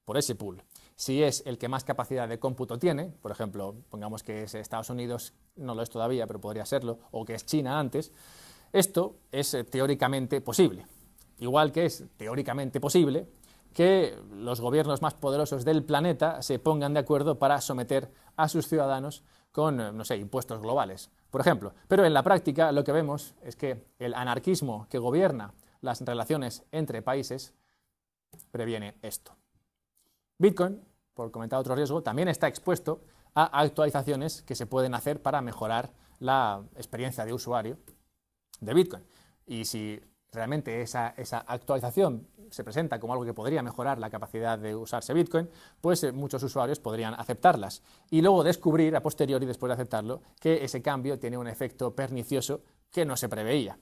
por ese pool. Si es el que más capacidad de cómputo tiene, por ejemplo, pongamos que es Estados Unidos, no lo es todavía, pero podría serlo, o que es China antes, esto es eh, teóricamente posible. Igual que es teóricamente posible que los gobiernos más poderosos del planeta se pongan de acuerdo para someter a sus ciudadanos con, eh, impuestos globales, por ejemplo. Pero en la práctica lo que vemos es que el anarquismo que gobierna las relaciones entre países previene esto. Bitcoin, por comentar otro riesgo, también está expuesto a actualizaciones que se pueden hacer para mejorar la experiencia de usuario de Bitcoin. Y si realmente esa, actualización se presenta como algo que podría mejorar la capacidad de usarse Bitcoin, pues eh, muchos usuarios podrían aceptarlas y luego descubrir a posteriori, después de aceptarlo, que ese cambio tiene un efecto pernicioso que no se preveía.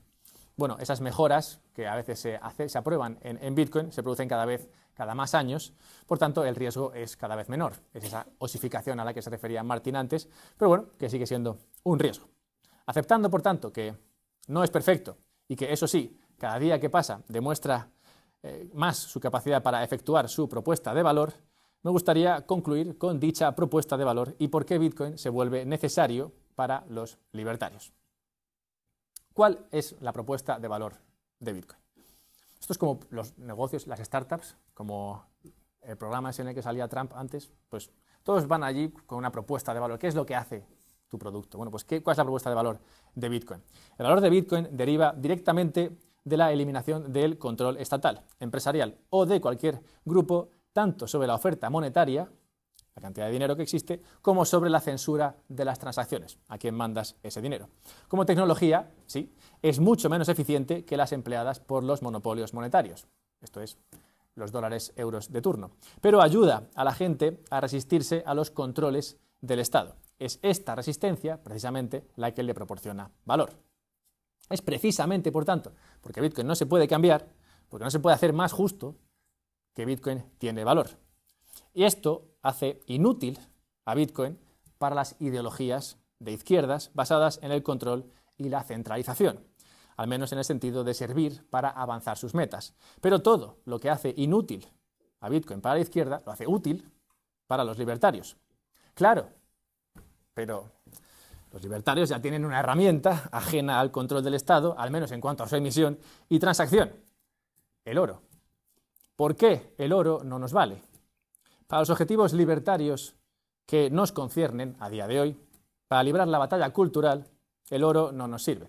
Bueno, esas mejoras que a veces se, se aprueban en, en Bitcoin se producen cada vez cada más años, por tanto el riesgo es cada vez menor. Es esa osificación a la que se refería Martín antes, pero bueno, que sigue siendo un riesgo. Aceptando, por tanto, que no es perfecto y que eso sí, cada día que pasa demuestra eh, más su capacidad para efectuar su propuesta de valor, me gustaría concluir con dicha propuesta de valor y por qué Bitcoin se vuelve necesario para los libertarios. ¿Cuál es la propuesta de valor de Bitcoin? Esto es como los negocios, las startups, como el programa en el que salía Trump antes, pues todos van allí con una propuesta de valor. ¿Qué es lo que hace tu producto? Bueno, pues ¿cuál es la propuesta de valor de Bitcoin? El valor de Bitcoin deriva directamente de la eliminación del control estatal, empresarial o de cualquier grupo, tanto sobre la oferta monetaria, la cantidad de dinero que existe, como sobre la censura de las transacciones, a quién mandas ese dinero. Como tecnología, sí, es mucho menos eficiente que las empleadas por los monopolios monetarios, esto es, los dólares euros de turno, pero ayuda a la gente a resistirse a los controles del Estado. Es esta resistencia, precisamente, la que le proporciona valor. Es precisamente, por tanto, porque Bitcoin no se puede cambiar, porque no se puede hacer más justo, que Bitcoin tiene valor. Y esto hace inútil a Bitcoin para las ideologías de izquierdas basadas en el control y la centralización, al menos en el sentido de servir para avanzar sus metas. Pero todo lo que hace inútil a Bitcoin para la izquierda lo hace útil para los libertarios. Claro, pero los libertarios ya tienen una herramienta ajena al control del Estado, al menos en cuanto a su emisión y transacción, el oro. ¿Por qué el oro no nos vale? Para los objetivos libertarios que nos conciernen a día de hoy, para librar la batalla cultural, el oro no nos sirve.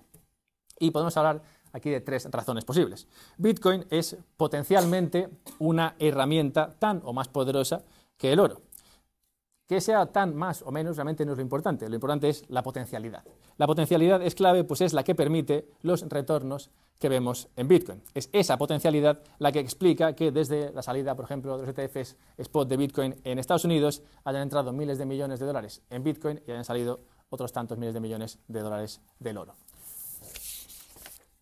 Y podemos hablar aquí de tres razones posibles. Bitcoin es potencialmente una herramienta tan o más poderosa que el oro. Que sea tan más o menos realmente no es lo importante, lo importante es la potencialidad. La potencialidad es clave, pues es la que permite los retornos que vemos en Bitcoin. Es esa potencialidad la que explica que desde la salida, por ejemplo, de los ETFs spot de Bitcoin en Estados Unidos hayan entrado miles de millones de dólares en Bitcoin y hayan salido otros tantos miles de millones de dólares del oro.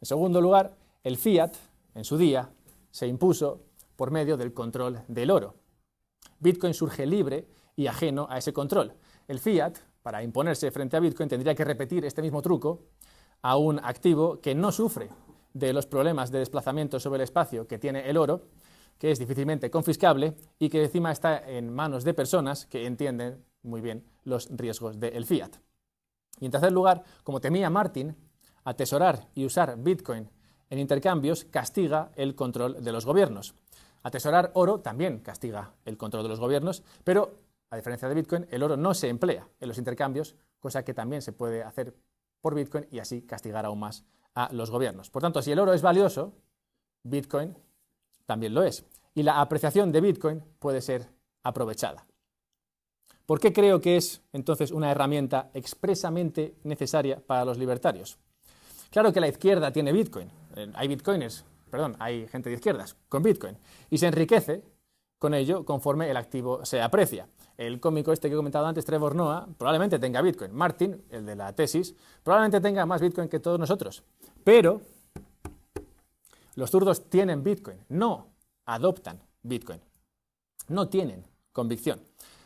En segundo lugar, el fiat, en su día, se impuso por medio del control del oro. Bitcoin surge libre y ajeno a ese control. El fiat, para imponerse frente a Bitcoin, tendría que repetir este mismo truco a un activo que no sufre de los problemas de desplazamiento sobre el espacio que tiene el oro, que es difícilmente confiscable y que encima está en manos de personas que entienden muy bien los riesgos del fiat. Y en tercer lugar, como temía Martin, atesorar y usar Bitcoin en intercambios castiga el control de los gobiernos. Atesorar oro también castiga el control de los gobiernos, pero a diferencia de Bitcoin, el oro no se emplea en los intercambios, cosa que también se puede hacer por Bitcoin y así castigar aún más a los gobiernos. Por tanto, si el oro es valioso, Bitcoin también lo es. Y la apreciación de Bitcoin puede ser aprovechada. ¿Por qué creo que es entonces una herramienta expresamente necesaria para los libertarios? Claro que la izquierda tiene Bitcoin. Eh, hay bitcoiners, perdón, hay gente de izquierdas con Bitcoin. Y se enriquece con ello conforme el activo se aprecia el cómico este que he comentado antes, Trevor Noah, probablemente tenga Bitcoin. Martin, el de la tesis, probablemente tenga más Bitcoin que todos nosotros. Pero los zurdos tienen Bitcoin, no adoptan Bitcoin. No tienen convicción.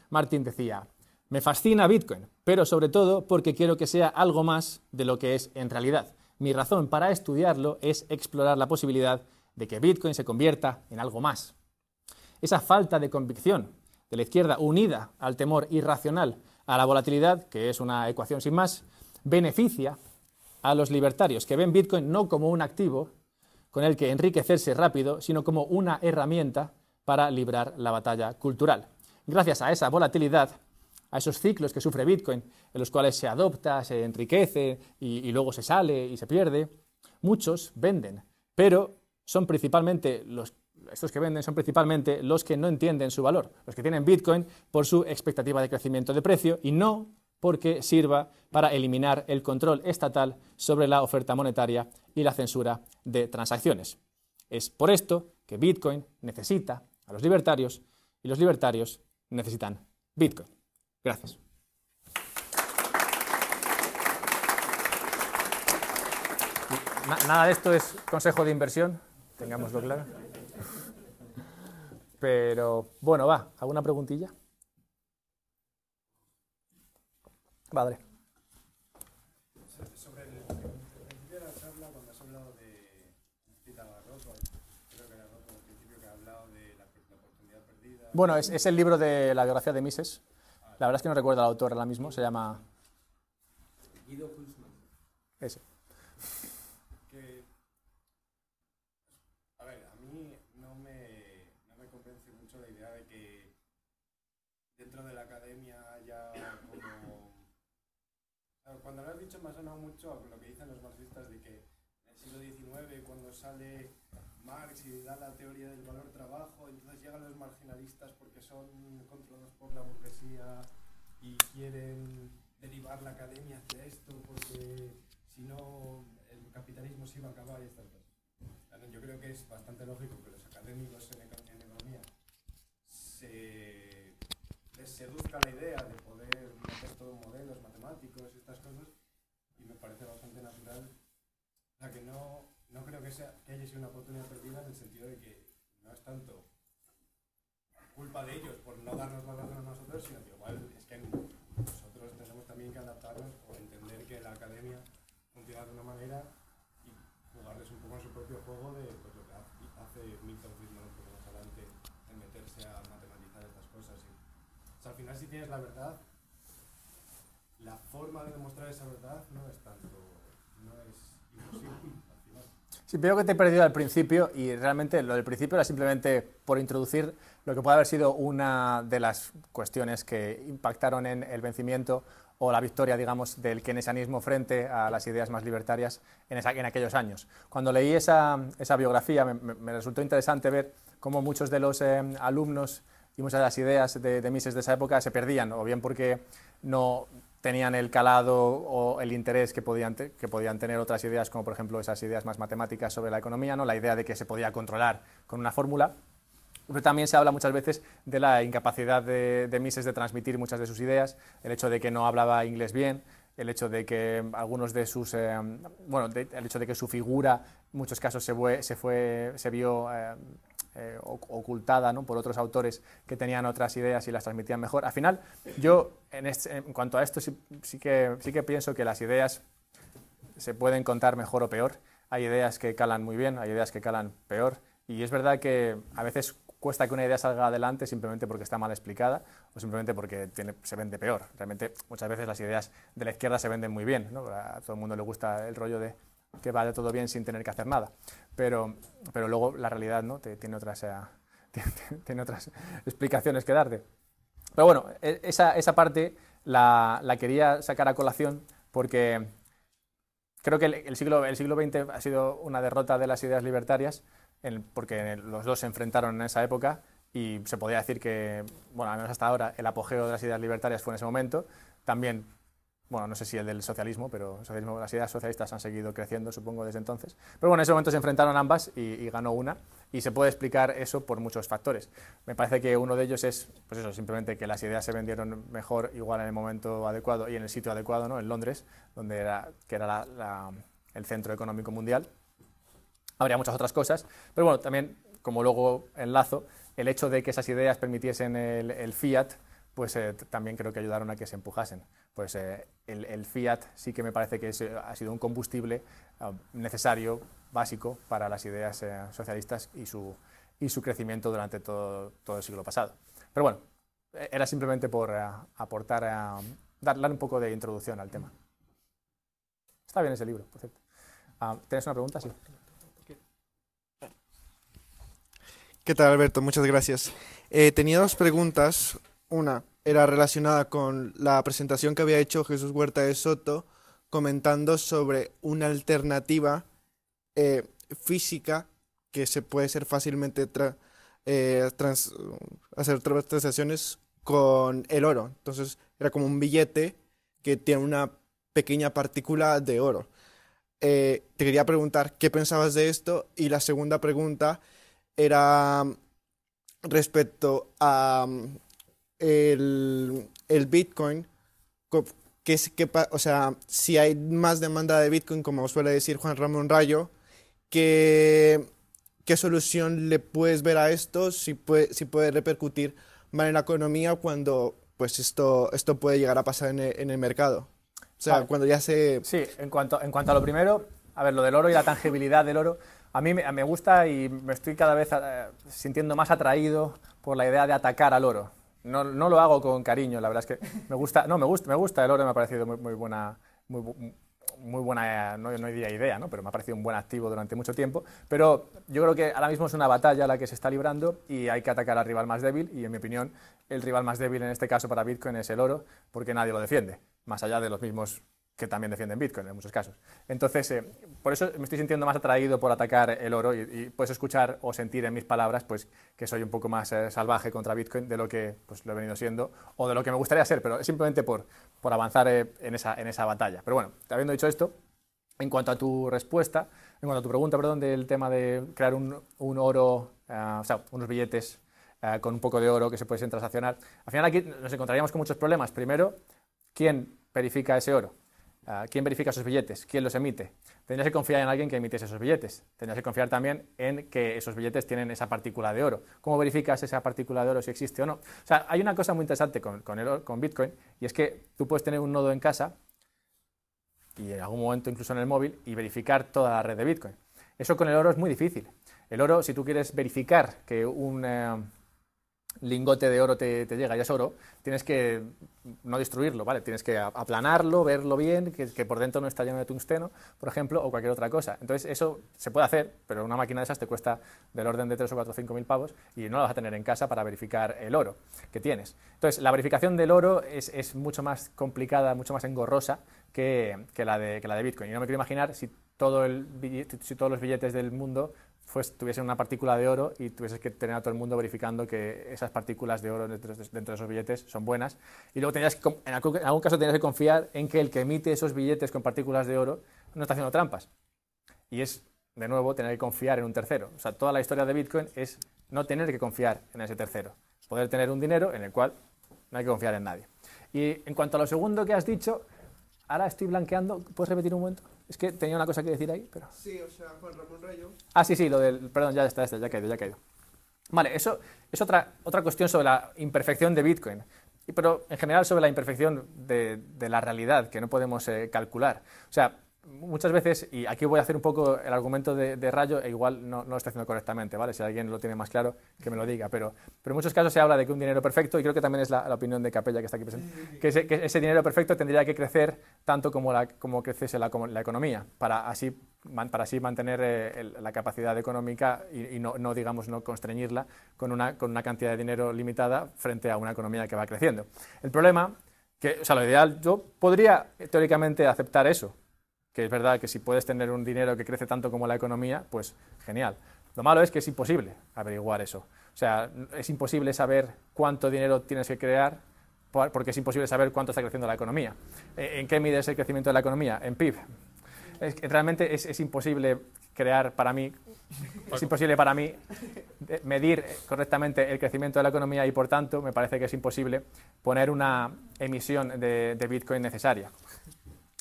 Martin decía, me fascina Bitcoin, pero sobre todo porque quiero que sea algo más de lo que es en realidad. Mi razón para estudiarlo es explorar la posibilidad de que Bitcoin se convierta en algo más. Esa falta de convicción de la izquierda unida al temor irracional a la volatilidad, que es una ecuación sin más, beneficia a los libertarios que ven Bitcoin no como un activo con el que enriquecerse rápido, sino como una herramienta para librar la batalla cultural. Gracias a esa volatilidad, a esos ciclos que sufre Bitcoin, en los cuales se adopta, se enriquece y, luego se sale y se pierde, muchos venden, pero son principalmente los estos que venden son principalmente los que no entienden su valor, los que tienen Bitcoin por su expectativa de crecimiento de precio y no porque sirva para eliminar el control estatal sobre la oferta monetaria y la censura de transacciones. Es por esto que Bitcoin necesita a los libertarios y los libertarios necesitan Bitcoin. Gracias. Nada de esto es consejo de inversión, tengámoslo claro. Pero bueno, va, ¿alguna preguntilla? Padre. Sobre el principio de la charla, cuando has hablado de cita a eh, creo que era Roswell al principio que ha hablado de la, oportunidad perdida. Bueno, es, es, el libro de la biografía de Mises. La verdad es que no recuerdo al autor ahora mismo, se llama. Guido Ese. mucho a lo que dicen los marxistas de que en el siglo XIX, cuando sale Marx y da la teoría del valor-trabajo, entonces llegan los marginalistas porque son controlados por la burguesía y quieren derivar la academia hacia esto porque si no el capitalismo se iba a acabar y estas cosas. Yo creo que es bastante lógico que los académicos en economía se les seduzca la idea de poder hacer todos modelos matemáticos y estas cosas y me parece bastante natural. O sea, que no, creo que, sea, que haya sido una oportunidad perdida en el sentido de que no es tanto culpa de ellos por no darnos la razón a nosotros, sino que igual es que nosotros tenemos también que adaptarnos o entender que la academia funciona de una manera y jugarles un poco en su propio juego de pues, lo que hace Milton Friedman un más adelante, en meterse a matematizar estas cosas. o sea, al final si tienes la verdad, forma de demostrar esa verdad no es tanto, no es imposible Sí, veo que te he perdido al principio y realmente lo del principio era simplemente por introducir lo que puede haber sido una de las cuestiones que impactaron en el vencimiento o la victoria, digamos, del keynesianismo frente a las ideas más libertarias en, en aquellos años. Cuando leí esa, biografía me, resultó interesante ver cómo muchos de los eh, alumnos y muchas de las ideas de, de Mises de esa época se perdían, o bien porque no tenían el calado o el interés que podían, que podían tener otras ideas, como por ejemplo esas ideas más matemáticas sobre la economía, ¿no? la idea de que se podía controlar con una fórmula. Pero también se habla muchas veces de la incapacidad de, de Mises de transmitir muchas de sus ideas, el hecho de que no hablaba inglés bien, el hecho de que algunos de sus eh, bueno el hecho de que su figura en muchos casos se fue se, fue, se vio eh, eh, ocultada ¿no? por otros autores que tenían otras ideas y las transmitían mejor. Al final, yo en, cuanto a esto sí, que, pienso que las ideas se pueden contar mejor o peor. Hay ideas que calan muy bien, hay ideas que calan peor. Y es verdad que a veces cuesta que una idea salga adelante simplemente porque está mal explicada o simplemente porque se vende peor. Realmente muchas veces las ideas de la izquierda se venden muy bien. A todo el mundo le gusta el rollo de que vaya todo bien sin tener que hacer nada. Pero, pero luego la realidad ¿no? tiene, otras, eh, tiene otras explicaciones que darte. Pero bueno, e, esa, esa parte la, la, quería sacar a colación porque creo que el, siglo, el siglo XX ha sido una derrota de las ideas libertarias porque los dos se enfrentaron en esa época y se podía decir que, bueno, al menos hasta ahora, el apogeo de las ideas libertarias fue en ese momento. También bueno, no sé si el del socialismo, pero las ideas socialistas han seguido creciendo, supongo, desde entonces. Pero bueno, en ese momento se enfrentaron ambas y, ganó una, y se puede explicar eso por muchos factores. Me parece que uno de ellos es, pues eso, simplemente que las ideas se vendieron mejor, igual en el momento adecuado y en el sitio adecuado, ¿no? En Londres, donde era, que era el centro económico mundial. Habría muchas otras cosas, pero bueno, también, como luego enlazo, el hecho de que esas ideas permitiesen el fiat, pues eh, también creo que ayudaron a que se empujasen. Pues eh, el, fiat sí que me parece que eh, ha sido un combustible ah, necesario, básico, para las ideas socialistas y su, y su crecimiento durante todo, el siglo pasado. Pero bueno, e-, era simplemente por aportar, darle un poco de introducción al tema. Está bien ese libro, perfecto. Ah, ¿Tienes una pregunta? Sí. ¿Qué tal, Alberto? Muchas gracias. tenía dos preguntas. Una era relacionada con la presentación que había hecho Jesús Huerta de Soto comentando sobre una alternativa eh, física que se puede hacer fácilmente eh, hacer transacciones con el oro. Entonces era como un billete que tiene una pequeña partícula de oro. Eh, te quería preguntar qué pensabas de esto y la segunda pregunta era mm, respecto a mm, el, Bitcoin, que, que, o sea, si hay más demanda de Bitcoin, como suele decir Juan Ramón Rayo, ¿qué, qué solución le puedes ver a esto? Si puede, si puede repercutir mal en la economía cuando pues esto, esto puede llegar a pasar en el, mercado. O sea, cuando ya se... Sí, en cuanto, en cuanto a lo primero, a ver, lo del oro y la tangibilidad del oro, a mí me, gusta y me estoy cada vez eh, sintiendo más atraído por la idea de atacar al oro. No, lo hago con cariño, la verdad es que me gusta, no, me gusta, me gusta el oro, me ha parecido muy, buena, muy, buena, no, no idea, idea, ¿no? pero me ha parecido un buen activo durante mucho tiempo. Pero yo creo que ahora mismo es una batalla la que se está librando y hay que atacar al rival más débil. Y en mi opinión, el rival más débil en este caso para Bitcoin es el oro, porque nadie lo defiende, más allá de los mismos que también defienden Bitcoin en muchos casos. Entonces, eh, por eso me estoy sintiendo más atraído por atacar el oro y, puedes escuchar o sentir en mis palabras pues, que soy un poco más eh, salvaje contra Bitcoin de lo que pues, lo he venido siendo o de lo que me gustaría ser, pero simplemente por, por avanzar eh, en, esa, en esa batalla. Pero bueno, habiendo dicho esto, en cuanto a tu respuesta, en cuanto a tu pregunta, perdón, del tema de crear un, un oro, o sea, unos billetes con un poco de oro que se pueden transaccionar, al final aquí nos encontraríamos con muchos problemas. Primero, ¿quién verifica ese oro? Ah, ¿Quién verifica esos billetes? ¿Quién los emite? Tendrías que confiar en alguien que emite esos billetes. Tendrías que confiar también en que esos billetes tienen esa partícula de oro. ¿Cómo verificas esa partícula de oro si existe o no? O sea, hay una cosa muy interesante con, con Bitcoin y es que tú puedes tener un nodo en casa y en algún momento incluso en el móvil y verificar toda la red de Bitcoin. Eso con el oro es muy difícil. El oro, si tú quieres verificar que un... Eh, lingote de oro te, llega, ya es oro, tienes que no destruirlo, ¿vale? Tienes que aplanarlo, verlo bien, que, por dentro no está lleno de tungsteno, por ejemplo, o cualquier otra cosa. Entonces, eso se puede hacer, pero una máquina de esas te cuesta del orden de 3 o 4 o 5 mil pavos y no la vas a tener en casa para verificar el oro que tienes. Entonces, la verificación del oro es, mucho más complicada, mucho más engorrosa que, la de, la de Bitcoin. Y no me quiero imaginar si, todo el, si todos los billetes del mundo pues, tuviesen una partícula de oro y tuvieses que tener a todo el mundo verificando que esas partículas de oro dentro, de esos billetes son buenas. Y luego tenías en algún caso tenías que confiar en que el que emite esos billetes con partículas de oro no está haciendo trampas. Y es, de nuevo, tener que confiar en un tercero. O sea, toda la historia de Bitcoin es no tener que confiar en ese tercero. Poder tener un dinero en el cual no hay que confiar en nadie. Y en cuanto a lo segundo que has dicho, ahora estoy blanqueando. ¿Puedes repetir un momento? Es que tenía una cosa que decir ahí, pero... Sí, o sea, Ramón Rayo. Ah, sí, sí, lo del... Perdón, ya está, este, ya ha caído, ya ha caído. Vale, eso es otra, otra cuestión sobre la imperfección de Bitcoin, pero en general sobre la imperfección de, la realidad que no podemos eh, calcular. O sea, muchas veces, y aquí voy a hacer un poco el argumento de, Rayo, e igual no, lo está haciendo correctamente, ¿vale? Si alguien lo tiene más claro, que me lo diga, pero, pero en muchos casos se habla de que un dinero perfecto, y creo que también es la, opinión de Capella que está aquí presente, que ese, dinero perfecto tendría que crecer tanto como, la, como creciese la, economía, para así, para así mantener eh, la capacidad económica y, no, digamos, no constreñirla con una, con una cantidad de dinero limitada frente a una economía que va creciendo. El problema... Que, o sea, lo ideal, yo podría teóricamente aceptar eso, que es verdad que si puedes tener un dinero que crece tanto como la economía, pues genial. Lo malo es que es imposible averiguar eso. O sea, es imposible saber cuánto dinero tienes que crear porque es imposible saber cuánto está creciendo la economía. Eh, ¿En qué mides el crecimiento de la economía? En PIB. realmente es, imposible crear para mí, es imposible para mí eh, medir correctamente el crecimiento de la economía y por tanto me parece que es imposible poner una emisión de, de Bitcoin necesaria.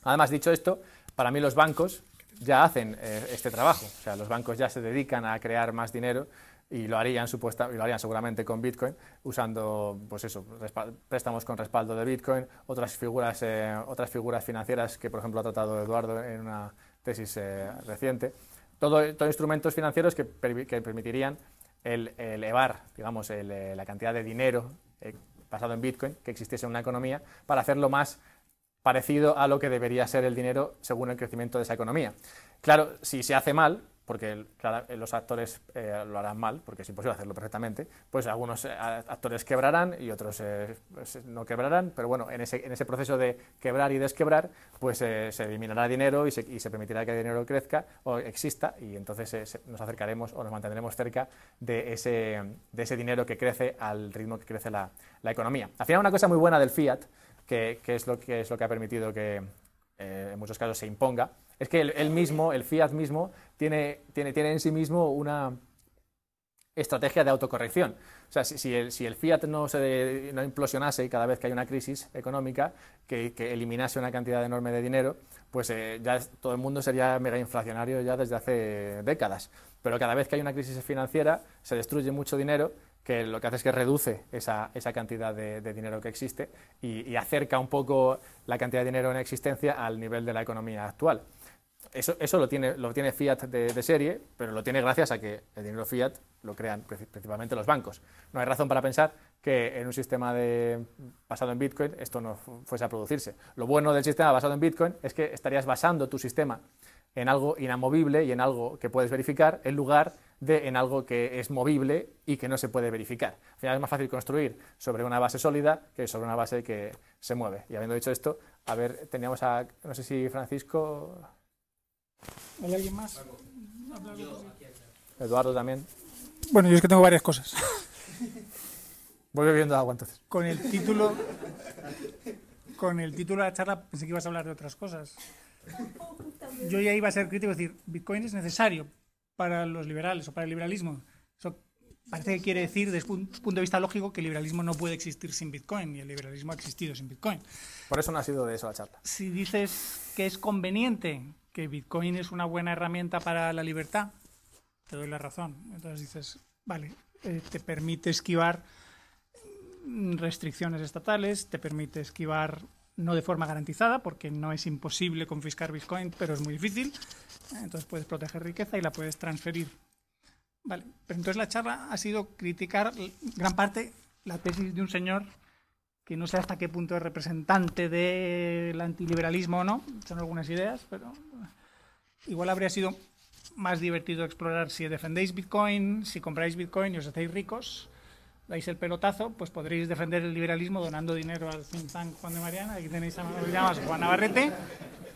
Además, dicho esto, para mí los bancos ya hacen eh, este trabajo, o sea, los bancos ya se dedican a crear más dinero y lo harían supuesta, lo harían seguramente con Bitcoin usando pues eso préstamos con respaldo de Bitcoin otras figuras eh, otras figuras financieras que por ejemplo ha tratado Eduardo en una tesis eh, reciente todos instrumentos financieros que, permitirían el, elevar digamos la cantidad de dinero basado en Bitcoin que existiese en una economía para hacerlo más parecido a lo que debería ser el dinero según el crecimiento de esa economía. Claro, si se hace mal, porque los actores eh, lo harán mal, porque es imposible hacerlo perfectamente, pues algunos eh, actores quebrarán y otros eh, pues, no quebrarán, pero bueno, en ese, proceso de quebrar y desquebrar, pues se eliminará dinero y se, permitirá que el dinero crezca o exista y entonces nos acercaremos o nos mantendremos cerca de ese, dinero que crece al ritmo que crece la, la economía. Al final, una cosa muy buena del fiat que, es, lo, que es lo que ha permitido que eh, en muchos casos se imponga, es que el, mismo, el fiat mismo, tiene, tiene, tiene en sí mismo una, estrategia de autocorrección. O sea, si, el, fiat no, se no implosionase cada vez que hay una crisis económica, que, eliminase una cantidad enorme de dinero, pues eh, ya todo el mundo sería mega inflacionario ya desde hace décadas. Pero cada vez que hay una crisis financiera, se destruye mucho dinero que lo que hace es que reduce esa, esa cantidad de, dinero que existe y, acerca un poco la cantidad de dinero en existencia al nivel de la economía actual. Eso, eso lo, tiene, lo tiene Fiat de, serie, pero lo tiene gracias a que el dinero Fiat lo crean principalmente los bancos. No hay razón para pensar que en un sistema de, basado en Bitcoin esto no fuese a producirse. Lo bueno del sistema basado en Bitcoin es que estarías basando tu sistema en algo inamovible y en algo que puedes verificar en lugar de en algo que es movible y que no se puede verificar. Al final es más fácil construir sobre una base sólida que sobre una base que se mueve. Y habiendo dicho esto, a ver, teníamos a, no sé si Francisco... ¿Hay alguien más? Eduardo también. Bueno, yo es que tengo varias cosas. Voy bebiendo agua entonces. Con el título, con el título de la charla pensé que ibas a hablar de otras cosas. Yo ya iba a ser crítico, es decir, Bitcoin es necesario, para los liberales o para el liberalismo. Eso parece que quiere decir, desde un punto de vista lógico, que el liberalismo no puede existir sin Bitcoin y el liberalismo ha existido sin Bitcoin. Por eso no ha sido de eso la charla. Si dices que es conveniente que Bitcoin es una buena herramienta para la libertad, te doy la razón. Entonces dices, vale, eh, te permite esquivar restricciones estatales, te permite esquivar no de forma garantizada, porque no es imposible confiscar Bitcoin, pero es muy difícil. Ah, entonces puedes proteger riqueza y la puedes transferir. Vale, pero entonces la charla ha sido criticar gran parte la tesis de un señor que no sé hasta qué punto es representante del antiliberalismo o no, son algunas ideas, pero igual habría sido más divertido explorar si defendéis Bitcoin, si compráis Bitcoin y os hacéis ricos, dais el pelotazo, pues podréis defender el liberalismo donando dinero al think Juan de Mariana. Aquí tenéis a Juan Navarrete.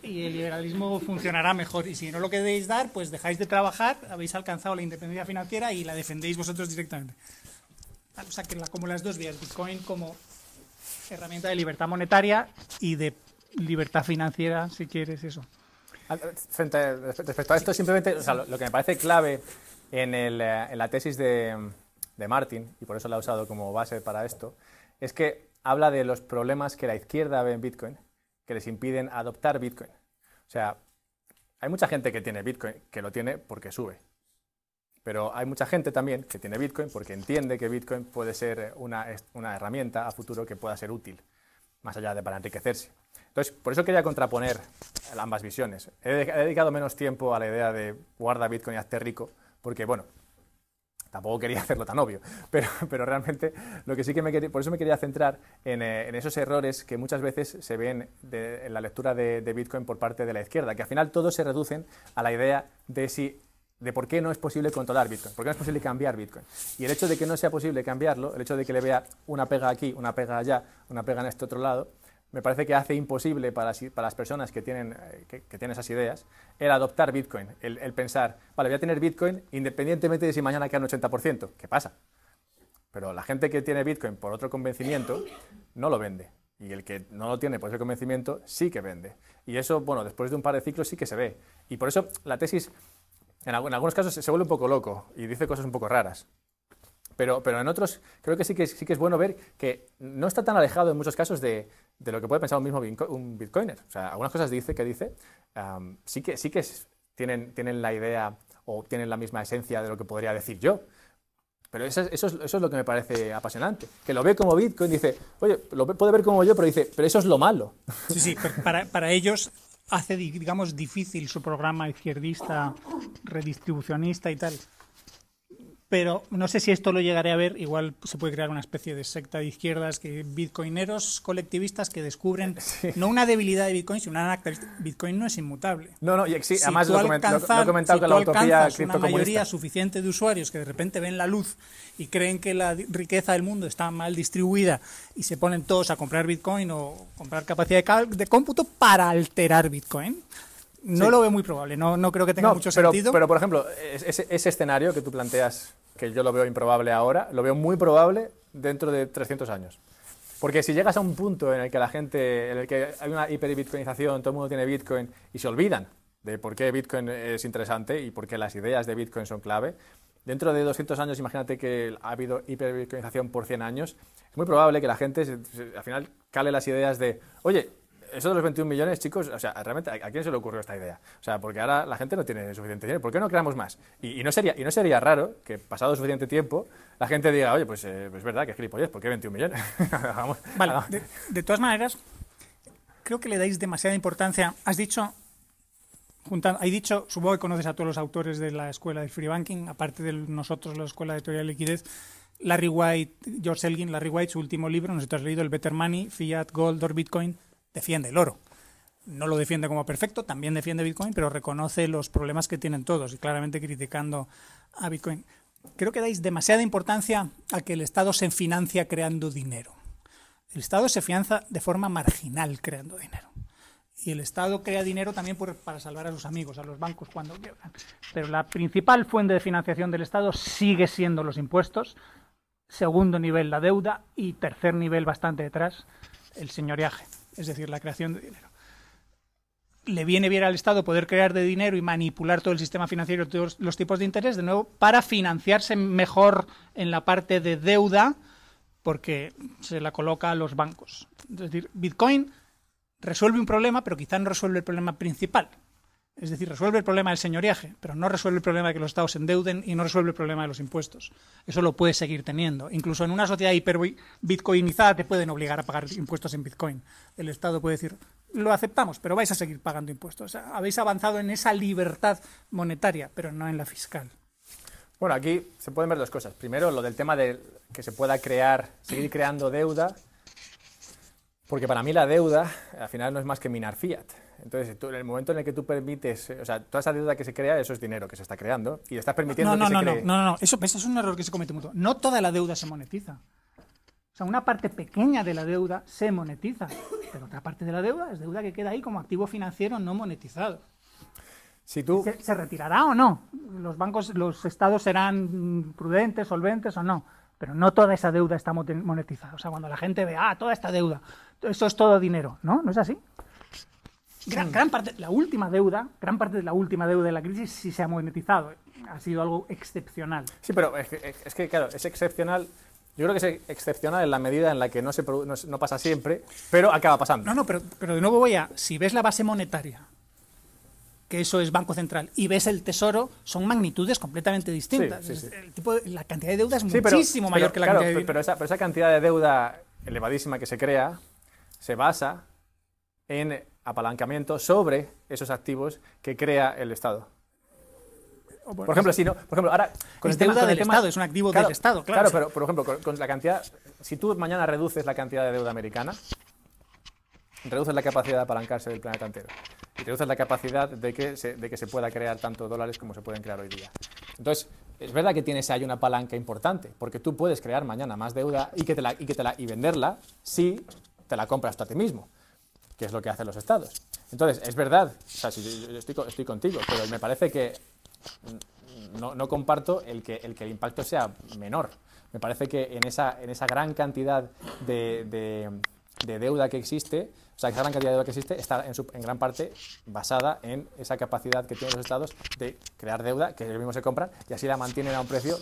Y el liberalismo funcionará mejor. Y si no lo queréis dar, pues dejáis de trabajar, habéis alcanzado la independencia financiera y la defendéis vosotros directamente. O sea, que la, como las dos vías, Bitcoin como herramienta de libertad monetaria y de libertad financiera, si quieres eso. respecto a esto, simplemente, lo, que me parece clave en eh, la tesis de, de Martin, y por eso la he usado como base para esto, es que habla de los problemas que la izquierda ve en Bitcoin, que les impiden adoptar Bitcoin. O sea, hay mucha gente que tiene Bitcoin, que lo tiene porque sube. Pero hay mucha gente también que tiene Bitcoin porque entiende que Bitcoin puede ser una, una herramienta a futuro que pueda ser útil, más allá de para enriquecerse. Entonces, por eso quería contraponer ambas visiones. He dedicado menos tiempo a la idea de guarda Bitcoin y hazte rico, porque, bueno, tampoco quería hacerlo tan obvio, pero, realmente lo que sí que me por eso me quería centrar eh, en, esos errores que muchas veces se ven en la lectura de, Bitcoin por parte de la izquierda, que al final todos se reducen a la idea de si de por qué no es posible controlar Bitcoin, por qué no es posible cambiar Bitcoin. Y el hecho de que no sea posible cambiarlo, el hecho de que le vea una pega aquí, una pega allá, una pega en este otro lado, me parece que hace imposible para, las personas eh, que tienen, esas ideas el adoptar Bitcoin, el, el, pensar, vale, voy a tener Bitcoin independientemente de si mañana queda un 80%, ¿qué pasa? Pero la gente que tiene Bitcoin por otro convencimiento no lo vende. Y el que no lo tiene por ese convencimiento sí que vende. Y eso, bueno, después de un par de ciclos sí que se ve. Y por eso la tesis en, algunos casos se vuelve un poco loco y dice cosas un poco raras. Pero, pero en otros, creo que sí, que sí que es bueno ver que no está tan alejado en muchos casos de, de lo que puede pensar un mismo un bitcoiner. O sea, algunas cosas dice que dice, sí que, sí que tienen, tienen la idea o tienen la misma esencia de lo que podría decir yo. Pero eso, es, eso, es, lo que me parece apasionante. Que lo ve como Bitcoin, dice, oye, lo puede ver como yo, pero dice, pero eso es lo malo. Sí, sí, para, para ellos hace, digamos, difícil su programa izquierdista, redistribucionista y tal pero no sé si esto lo llegaré a ver. Igual se puede crear una especie de secta de izquierdas que bitcoineros colectivistas que descubren no una debilidad de Bitcoin, sino una característica. Bitcoin no es inmutable. No, no, y además lo, alcanzas, he comentado que la utopía una mayoría suficiente de usuarios que de repente ven la luz y creen que la riqueza del mundo está mal distribuida y se ponen todos a comprar Bitcoin o comprar capacidad de cómputo para alterar Bitcoin no lo veo muy probable, no, no creo que tenga mucho sentido. Pero, por ejemplo, ese, escenario que tú planteas, que yo lo veo improbable ahora, lo veo muy probable dentro de 300 años. Porque si llegas a un punto en el que la gente, en el que hay una hiperbitcoinización, todo el mundo tiene Bitcoin y se olvidan de por qué Bitcoin es interesante y por qué las ideas de Bitcoin son clave, dentro de 200 años, imagínate que ha habido hiperbitcoinización por 100 años, es muy probable que la gente al final cale las ideas de, oye, eso de los 21 millones, chicos, o sea, realmente, ¿a, quién se le ocurrió esta idea? O sea, porque ahora la gente no tiene suficiente dinero. ¿Por qué no creamos más? Y, no, sería, y no sería raro que, pasado suficiente tiempo, la gente diga, oye, pues, eh, pues es verdad que es gilipollas, ¿por qué 21 millones? De, todas maneras, creo que le dais demasiada importancia. Has dicho Juntando, hay dicho, supongo que conoces a todos los autores de la escuela de free banking, aparte de nosotros, la escuela de teoría de liquidez. Larry White, George Elgin, Larry White, su último libro, nosotros has leído El Better Money, Fiat, Gold or Bitcoin defiende el oro. No lo defiende como perfecto, también defiende Bitcoin, pero reconoce los problemas que tienen todos y claramente criticando a Bitcoin. Creo que dais demasiada importancia a que el Estado se financia creando dinero. El Estado se fianza de forma marginal creando dinero. Y el Estado crea dinero también para salvar a sus amigos, a los bancos cuando quiebran. Pero la principal fuente de financiación del Estado sigue siendo los impuestos, segundo nivel la deuda y tercer nivel bastante detrás el señoreaje es decir, la creación de dinero. Le viene bien al Estado poder crear de dinero y manipular todo el sistema financiero, todos los tipos de interés, de nuevo, para financiarse mejor en la parte de deuda, porque se la coloca a los bancos. Es decir, Bitcoin resuelve un problema, pero quizá no resuelve el problema principal, es decir, resuelve el problema del señoriaje, pero no resuelve el problema de que los estados endeuden y no resuelve el problema de los impuestos. Eso lo puedes seguir teniendo. Incluso en una sociedad hiperbitcoinizada te pueden obligar a pagar impuestos en bitcoin. El Estado puede decir, lo aceptamos, pero vais a seguir pagando impuestos. habéis avanzado en esa libertad monetaria, pero no en la fiscal. Bueno, aquí se pueden ver dos cosas. Primero, lo del tema de que se pueda crear, seguir creando deuda, porque para mí la deuda al final no es más que minar fiat. Entonces, en el momento en el que tú permites, eh, o sea, toda esa deuda que se crea, eso es dinero que se está creando y estás permitiendo no, no, que no, no, No, no, eso, es un error que se comete mucho. No toda la deuda se monetiza. O sea, una parte pequeña de la deuda se monetiza, pero otra parte de la deuda es deuda que queda ahí como activo financiero no monetizado. Si tú... ¿Se, retirará o no? Los bancos, los estados serán prudentes, solventes o no. Pero no toda esa deuda está monetizada. O sea, cuando la gente ve, ah, toda esta deuda, eso es todo dinero. No, no es así. Gran, parte, la última deuda, gran parte de la última deuda de la crisis sí se ha monetizado. Ha sido algo excepcional. Sí, pero es que, es que claro, es excepcional. Yo creo que es excepcional en la medida en la que no, se, no, pasa siempre, pero acaba pasando. No, no, pero, de nuevo voy a. Si ves la base monetaria, que eso es Banco Central, y ves el Tesoro, son magnitudes completamente distintas. la cantidad de deuda es muchísimo mayor que la cantidad de pero esa cantidad de deuda elevadísima que se crea se basa en apalancamiento sobre esos activos que crea el Estado. Por ejemplo, si no, por ejemplo, ahora con es el deuda del Estado, es un activo del Estado, claro. pero por ejemplo, con, la cantidad, si tú mañana reduces la cantidad de deuda americana, reduces la capacidad de apalancarse del planeta entero y reduces la capacidad de que se, pueda crear tanto dólares como se pueden crear hoy día. Entonces, es verdad que tienes ahí una palanca importante, porque tú puedes crear mañana más deuda y, que te la, y, y venderla si te la compras tú ti mismo que es lo que hacen los estados. Entonces, es verdad, estoy, contigo, pero me parece que no, comparto el que, el impacto sea menor. Me parece que en esa, en esa gran cantidad de, deuda que existe, o sea, esa gran cantidad de deuda que existe está en, gran parte basada en esa capacidad que tienen los estados de crear deuda que ellos mismos se compran y así la mantienen a un precio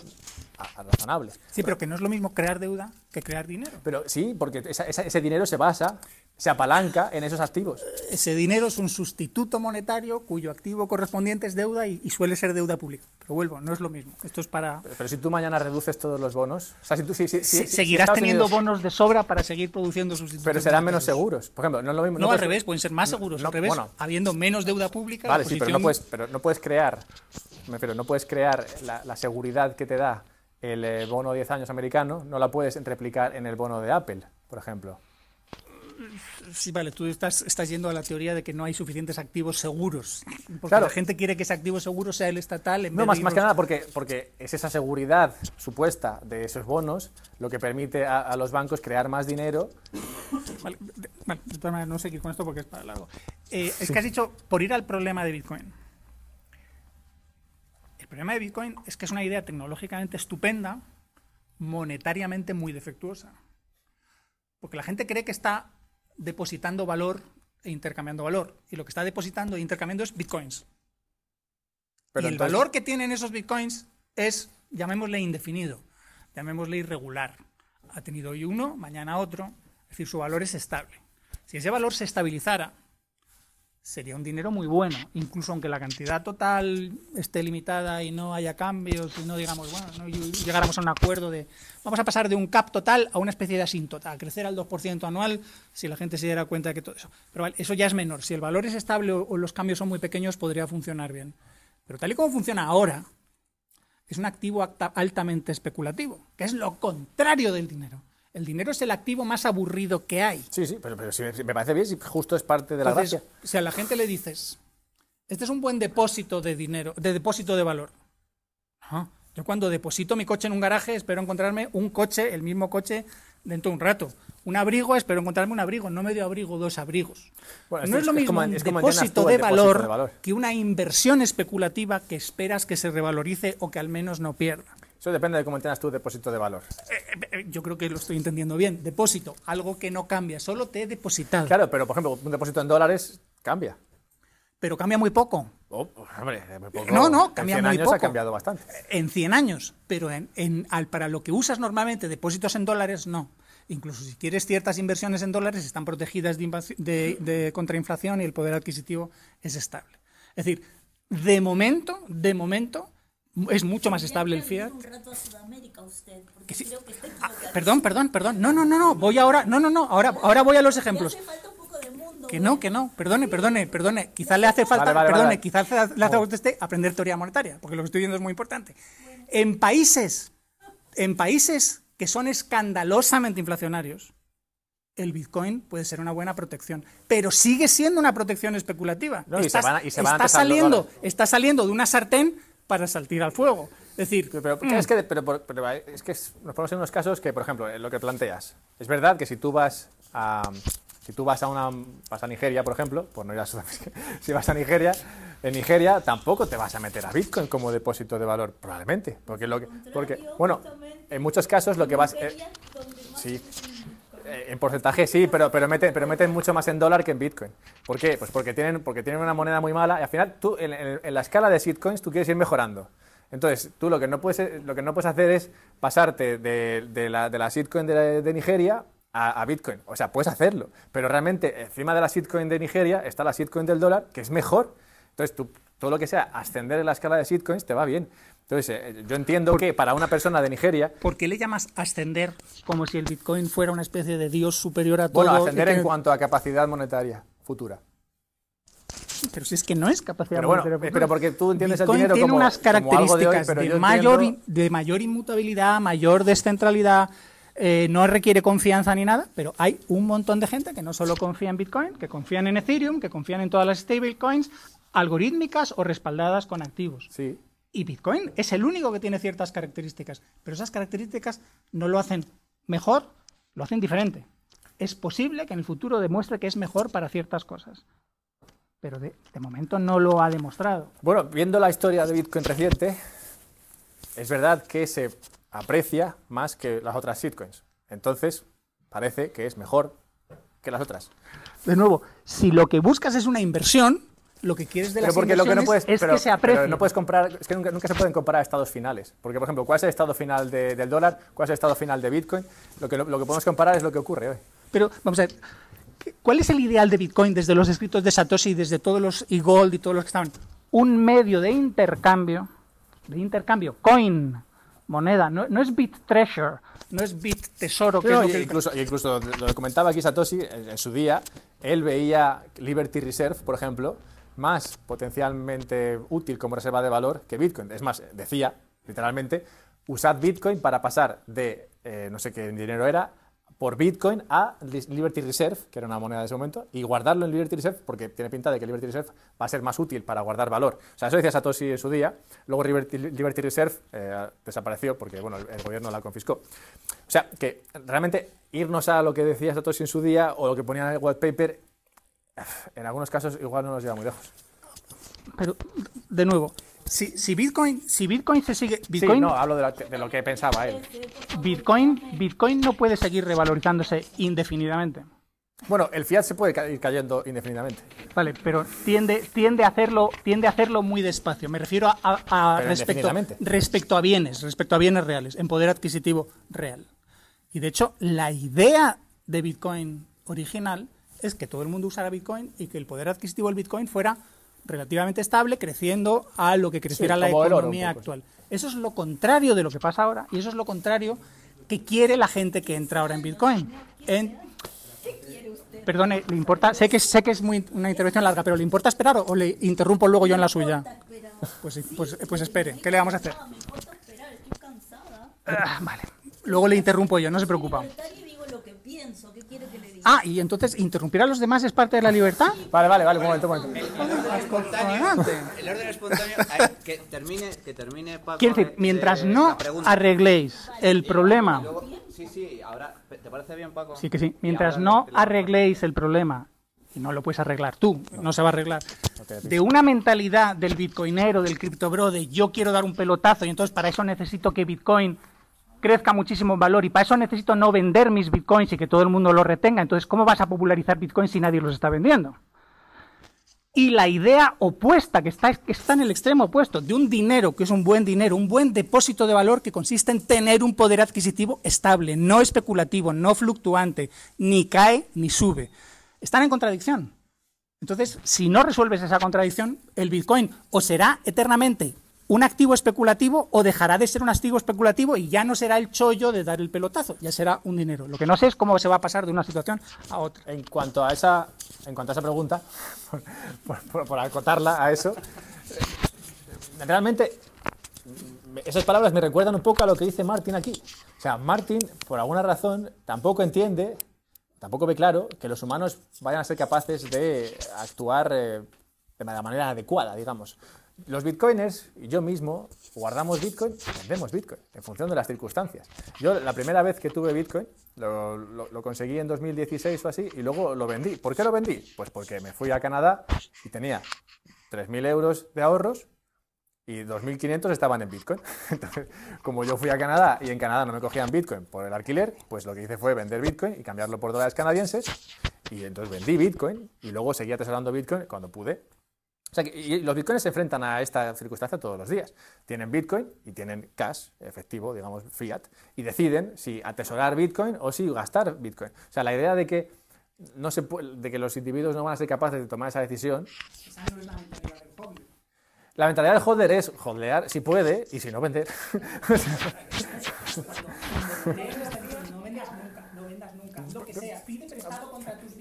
razonable. Sí, pero, que no es lo mismo crear deuda que crear dinero. Pero sí, porque ese dinero se basa se apalanca en esos activos. Ese dinero es un sustituto monetario cuyo activo correspondiente es deuda y, suele ser deuda pública. Pero vuelvo, no es lo mismo. Esto es para... Pero, si tú mañana reduces todos los bonos, o si seguirás teniendo bonos de sobra para seguir produciendo sustitutos. Pero serán menos seguros. Por ejemplo, no es lo mismo... No, al revés, pueden ser más seguros. al revés, habiendo menos deuda pública... Vale, sí, pero no, puedes, pero no puedes crear, me no puedes crear la, la seguridad que te da el eh, bono 10 años americano, no la puedes replicar en el bono de Apple, por ejemplo. Sí, vale, tú estás, estás yendo a la teoría de que no hay suficientes activos seguros. Porque la gente quiere que ese activo seguro sea el estatal. no, más, que nada porque, porque es esa seguridad supuesta de esos bonos lo que permite a, los bancos crear más dinero. Vale, maneras no sé qué con esto porque es para largo. Eh, es que has dicho, por ir al problema de Bitcoin. El problema de Bitcoin es que es una idea tecnológicamente estupenda, monetariamente muy defectuosa. Porque la gente cree que está depositando valor e intercambiando valor. Y lo que está depositando e intercambiando es bitcoins. y el valor que tienen esos bitcoins es, llamémosle indefinido, llamémosle irregular. Ha tenido hoy uno, mañana otro. Es decir, su valor es estable. Si ese valor se estabilizara, sería un dinero muy bueno, incluso aunque la cantidad total esté limitada y no haya cambios y no digamos, bueno, no llegáramos a un acuerdo de vamos a pasar de un cap total a una especie de asíntota, a crecer al 2% anual si la gente se diera cuenta de que todo eso. Pero vale, eso ya es menor, si el valor es estable o los cambios son muy pequeños podría funcionar bien. Pero tal y como funciona ahora, es un activo altamente especulativo, que es lo contrario del dinero. El dinero es el activo más aburrido que hay. Sí, sí, pero, si, me parece bien, si justo es parte de la Si a la gente le dices, este es un buen depósito de dinero, de depósito de valor. Yo cuando deposito mi coche en un garaje espero encontrarme un coche, el mismo coche, dentro de un rato. Un abrigo, espero encontrarme un abrigo, no medio abrigo, dos abrigos. no es, lo mismo un depósito de valor que una inversión especulativa que esperas que se revalorice o que al menos no pierda. Eso depende de cómo entiendas tu depósito de valor. Eh, eh, eh, yo creo que lo estoy entendiendo bien. Depósito, algo que no cambia, solo te he depositado. Claro, pero por ejemplo, un depósito en dólares cambia. Pero cambia muy poco. Oh, hombre, muy poco. No, no, cambia en 100 años ha cambiado bastante. En 100 años, pero en, al, para lo que usas normalmente depósitos en dólares, no. Incluso si quieres ciertas inversiones en dólares, están protegidas de, de, de contrainflación y el poder adquisitivo es estable. Es decir, de momento, de momento, es mucho más estable el fiat. perdón, perdón, perdón. No, no, no, no. Voy ahora. No, no, no. Ahora, ahora voy a los ejemplos. que no, que no. Perdone, perdone, perdone. Quizás le hace falta, perdone, quizás le hace este, aprender teoría monetaria, porque lo que estoy viendo es muy importante. En países, en países que son escandalosamente inflacionarios, el Bitcoin puede ser una buena protección, pero sigue siendo una protección especulativa. se está saliendo, está saliendo de una sartén para saltar al fuego. Es decir, pero, mm. es, que, nos ponemos en unos casos que, por ejemplo, eh, lo que planteas, es verdad que si tú vas a, si tú vas a una vas a Nigeria, por ejemplo, por no irás si vas a Nigeria, en Nigeria tampoco te vas a meter a Bitcoin como depósito de valor, probablemente, porque lo porque bueno, en muchos casos lo que vas eh, sí, eh, en porcentaje sí, pero, pero, meten, mucho más en dólar que en Bitcoin. ¿Por qué? Pues porque tienen, porque tienen una moneda muy mala y al final tú, en, la escala de Bitcoins tú quieres ir mejorando. Entonces, tú lo que no puedes, lo que no puedes hacer es pasarte de, la, de de, Nigeria a, Bitcoin. O sea, puedes hacerlo, pero realmente encima de la Bitcoin de Nigeria está la Bitcoin del dólar, que es mejor. Entonces, tú, todo lo que sea ascender en la escala de Bitcoins te va bien. Entonces, eh, eh, yo entiendo que para una persona de Nigeria... ¿Por qué le llamas ascender como si el Bitcoin fuera una especie de dios superior a todo? Bueno, ascender en cuanto a capacidad monetaria futura. Pero si es que no es capacidad monetaria. Eh, pero porque tú entiendes Bitcoin el dinero tiene unas características de, mayor, de mayor inmutabilidad, mayor descentralidad, no requiere confianza ni nada, pero hay un montón de gente que no solo confía en Bitcoin, que confían en Ethereum, que confían en todas las stablecoins algorítmicas o respaldadas con activos. Sí, y Bitcoin es el único que tiene ciertas características, pero esas características no lo hacen mejor, lo hacen diferente. Es posible que en el futuro demuestre que es mejor para ciertas cosas, pero de, momento no lo ha demostrado. Bueno, viendo la historia de Bitcoin reciente, es verdad que se aprecia más que las otras shitcoins. Entonces, parece que es mejor que las otras. De nuevo, si lo que buscas es una inversión, lo que quieres de las porque no puedes, es que se no puedes es que nunca, nunca, se pueden comparar estados finales. Porque, por ejemplo, ¿cuál es el estado final del dólar? ¿Cuál es el estado final de Bitcoin? Lo que, lo, que podemos comparar es lo que ocurre hoy. Pero, vamos a ver, ¿cuál es el ideal de Bitcoin desde los escritos de Satoshi, desde todos los y gold y todos los que estaban? Un medio de intercambio, de intercambio, coin, moneda, no, no es bit treasure, no es bit tesoro. incluso, incluso lo comentaba aquí Satoshi en su día, él veía Liberty Reserve, por ejemplo, más potencialmente útil como reserva de valor que Bitcoin. Es más, decía literalmente, usad Bitcoin para pasar de, eh, no sé qué dinero era, por Bitcoin a Liberty Reserve, que era una moneda de ese momento, y guardarlo en Liberty Reserve, porque tiene pinta de que Liberty Reserve va a ser más útil para guardar valor. O sea, eso decía Satoshi en su día, luego Liberty, Reserve eh, desapareció porque, bueno, el gobierno la confiscó. O sea, que realmente irnos a lo que decía Satoshi en su día o lo que ponía en el white paper en algunos casos igual no nos lleva muy lejos. Pero, de nuevo, si, Bitcoin, si Bitcoin se sigue. no, hablo de, lo que pensaba él. Bitcoin, Bitcoin no puede seguir revalorizándose indefinidamente. Bueno, el fiat se puede ir cayendo indefinidamente. Vale, pero tiende, tiende, a, hacerlo, tiende a hacerlo muy despacio. Me refiero a, respecto a bienes, respecto a bienes reales, en poder adquisitivo real. Y de hecho, la idea de Bitcoin original es que todo el mundo usara Bitcoin y que el poder adquisitivo del Bitcoin fuera relativamente estable, creciendo a lo que creciera la economía actual. Eso es lo contrario de lo que pasa ahora y eso es lo contrario que quiere la gente que entra ahora en Bitcoin. usted? perdone, le importa, sé que sé que es muy una intervención larga, pero le importa esperar o, le interrumpo luego yo en la suya. Pues, pues, pues, espere, ¿qué le vamos a hacer? Ah, vale. Luego le interrumpo yo, no se preocupa. Ah, y entonces interrumpir a los demás es parte de la libertad. Vale, vale, vale, un momento, un momento. El, orden espontáneo, el orden espontáneo que termine, que termine Paco, Quiero decir, eh, mientras eh, no arregléis el problema. sí, sí, ahora ¿te parece bien, Paco? Sí que sí, mientras no arregléis el problema y no lo puedes arreglar tú, no, se va a arreglar. de una mentalidad del bitcoinero, del criptobro, de yo quiero dar un pelotazo y entonces para eso necesito que Bitcoin crezca muchísimo valor y para eso necesito no vender mis bitcoins y que todo el mundo los retenga. Entonces, ¿cómo vas a popularizar bitcoins si nadie los está vendiendo? Y la idea opuesta, que está, que está en el extremo opuesto, de un dinero que es un buen dinero, un buen depósito de valor que consiste en tener un poder adquisitivo estable, no especulativo, no fluctuante, ni cae ni sube. Están en contradicción. Entonces, si no resuelves esa contradicción, el Bitcoin o será eternamente un activo especulativo o dejará de ser un activo especulativo y ya no será el chollo de dar el pelotazo, ya será un dinero. Lo que no sé es cómo se va a pasar de una situación a otra. En cuanto a esa, en cuanto a esa pregunta, por, acotarla a eso, eh, realmente esas palabras me recuerdan un poco a lo que dice Martin aquí. O sea, Martin, por alguna razón, tampoco entiende, tampoco ve claro que los humanos vayan a ser capaces de actuar eh, de manera adecuada, digamos. Los bitcoiners, yo mismo, guardamos bitcoin y vendemos bitcoin, en función de las circunstancias. Yo la primera vez que tuve bitcoin, lo, conseguí en 2016 o así, y luego lo vendí. ¿Por qué lo vendí? Pues porque me fui a Canadá y tenía 3.000 euros de ahorros y 2.500 estaban en bitcoin. Entonces, como yo fui a Canadá y en Canadá no me cogían bitcoin por el alquiler, pues lo que hice fue vender bitcoin y cambiarlo por dólares canadienses. Y entonces vendí bitcoin y luego seguí atesorando bitcoin cuando pude o sea, que, los bitcoins se enfrentan a esta circunstancia todos los días. Tienen bitcoin y tienen cash, efectivo, digamos, fiat, y deciden si atesorar bitcoin o si gastar bitcoin. O sea, la idea de que, no se de que los individuos no van a ser capaces de tomar esa decisión... Esa no es la mentalidad del hobby? La mentalidad del es holdear si puede y si no vender.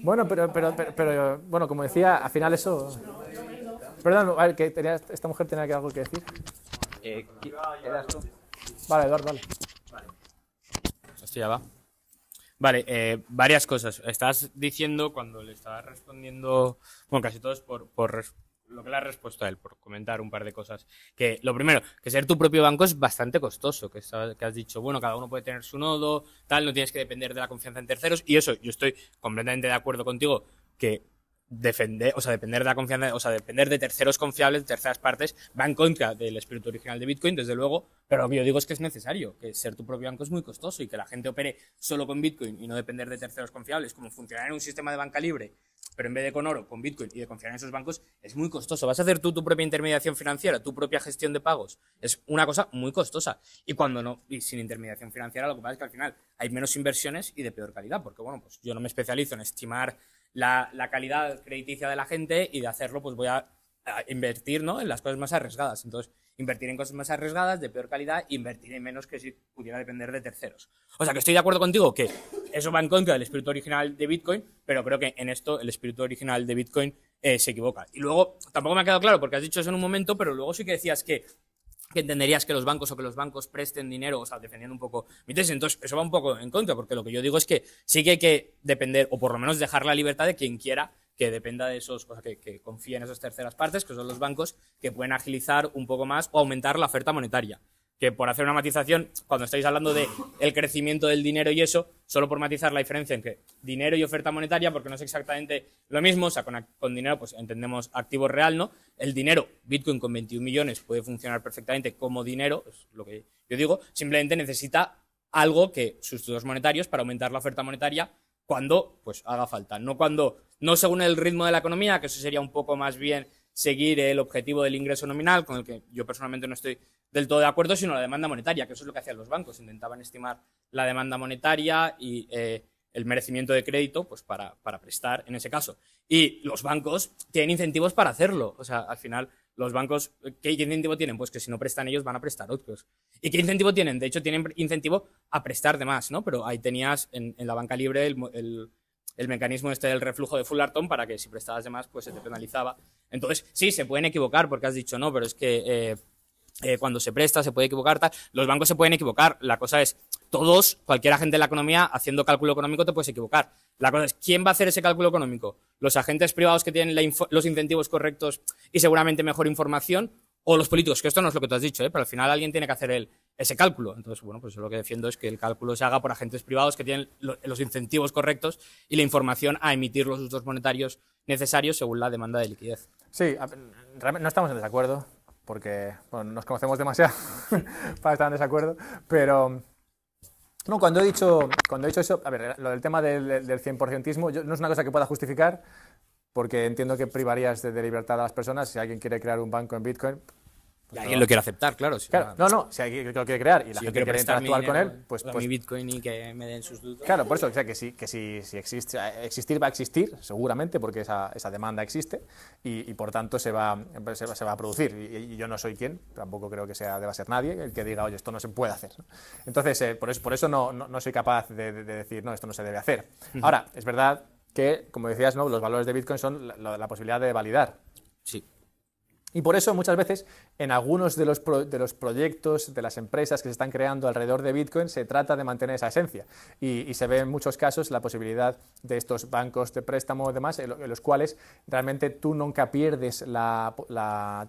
Bueno, pero, pero, pero, pero, bueno, como decía, al final eso... Perdón, que tenía, esta mujer tenía algo que decir. Eh, vale, Eduardo, vale. ya va. Vale, eh, varias cosas. Estás diciendo cuando le estabas respondiendo, bueno, casi todos por, por lo que le has respuesto a él, por comentar un par de cosas. Que lo primero, que ser tu propio banco es bastante costoso, que, que has dicho, bueno, cada uno puede tener su nodo, tal, no tienes que depender de la confianza en terceros. Y eso, yo estoy completamente de acuerdo contigo, que defender, o sea, depender de la confianza, o sea, depender de terceros confiables, de terceras partes, va en contra del espíritu original de Bitcoin, desde luego, pero lo que yo digo es que es necesario, que ser tu propio banco es muy costoso y que la gente opere solo con Bitcoin y no depender de terceros confiables, como funcionar en un sistema de banca libre, pero en vez de con oro, con Bitcoin y de confiar en esos bancos, es muy costoso. Vas a hacer tú tu propia intermediación financiera, tu propia gestión de pagos. Es una cosa muy costosa. Y cuando no, y sin intermediación financiera, lo que pasa es que al final hay menos inversiones y de peor calidad, porque bueno, pues yo no me especializo en estimar la, calidad crediticia de la gente y de hacerlo, pues voy a, invertir ¿no? en las cosas más arriesgadas. Entonces, invertir en cosas más arriesgadas, de peor calidad, e invertir en menos que si pudiera depender de terceros. O sea, que estoy de acuerdo contigo que eso va en contra del espíritu original de Bitcoin, pero creo que en esto el espíritu original de Bitcoin eh, se equivoca. Y luego, tampoco me ha quedado claro, porque has dicho eso en un momento, pero luego sí que decías que que entenderías que los bancos o que los bancos presten dinero, o sea, defendiendo un poco Entonces, eso va un poco en contra, porque lo que yo digo es que sí que hay que depender, o por lo menos dejar la libertad de quien quiera que dependa de esos, o que, que confíe en esas terceras partes, que son los bancos, que pueden agilizar un poco más o aumentar la oferta monetaria que por hacer una matización, cuando estáis hablando de el crecimiento del dinero y eso, solo por matizar la diferencia entre dinero y oferta monetaria, porque no es exactamente lo mismo, o sea, con, dinero pues entendemos activo real, ¿no? El dinero, Bitcoin con 21 millones puede funcionar perfectamente como dinero, es lo que yo digo, simplemente necesita algo que sustitutos monetarios para aumentar la oferta monetaria cuando pues haga falta, no cuando no según el ritmo de la economía, que eso sería un poco más bien seguir el objetivo del ingreso nominal, con el que yo personalmente no estoy del todo de acuerdo, sino la demanda monetaria, que eso es lo que hacían los bancos, intentaban estimar la demanda monetaria y eh, el merecimiento de crédito pues para, prestar en ese caso. Y los bancos tienen incentivos para hacerlo, o sea, al final los bancos, eh, ¿qué incentivo tienen? Pues que si no prestan ellos van a prestar otros. ¿Y qué incentivo tienen? De hecho, tienen incentivo a prestar de más, ¿no? Pero ahí tenías en, la banca libre el, mecanismo este del reflujo de Fullerton para que si prestabas de más, pues se te penalizaba. Entonces, sí, se pueden equivocar porque has dicho no, pero es que eh, eh, cuando se presta, se puede equivocar, tal. Los bancos se pueden equivocar. La cosa es, todos, cualquier agente de la economía, haciendo cálculo económico, te puedes equivocar. La cosa es, ¿quién va a hacer ese cálculo económico? ¿Los agentes privados que tienen los incentivos correctos y seguramente mejor información? ¿O los políticos? Que esto no es lo que tú has dicho, ¿eh? pero al final alguien tiene que hacer ese cálculo. Entonces, bueno, pues lo que defiendo es que el cálculo se haga por agentes privados que tienen los incentivos correctos y la información a emitir los usos monetarios necesarios según la demanda de liquidez. Sí, no estamos en desacuerdo porque nos conocemos demasiado para estar en desacuerdo, pero no, cuando he dicho, cuando he dicho eso, a ver, lo del tema del, del 100%ismo no es una cosa que pueda justificar, porque entiendo que privarías de, libertad a las personas. Si alguien quiere crear un banco en Bitcoin, pues y alguien lo quiere aceptar, claro. no, no, si alguien lo quiere crear y la gente quiere interactuar con él, pues, pues, mi Bitcoin y que me den sus dudas. Claro, por eso, o sea, que, si, que si, existe, existir va a existir, seguramente, porque esa, demanda existe y, por tanto se va, se a producir. Y, yo no soy quien, tampoco creo que sea, deba ser nadie, el que diga, oye, esto no se puede hacer. Entonces, eh, por eso, por eso no, soy capaz de, decir, no, esto no se debe hacer. Ahora, es verdad que, como decías, ¿no? los valores de Bitcoin son la posibilidad de validar y por eso muchas veces en algunos de los, de los, proyectos, de las empresas que se están creando alrededor de Bitcoin, se trata de mantener esa esencia. Y, se ve en muchos casos la posibilidad de estos bancos de préstamo y demás, en, los cuales realmente tú nunca pierdes la,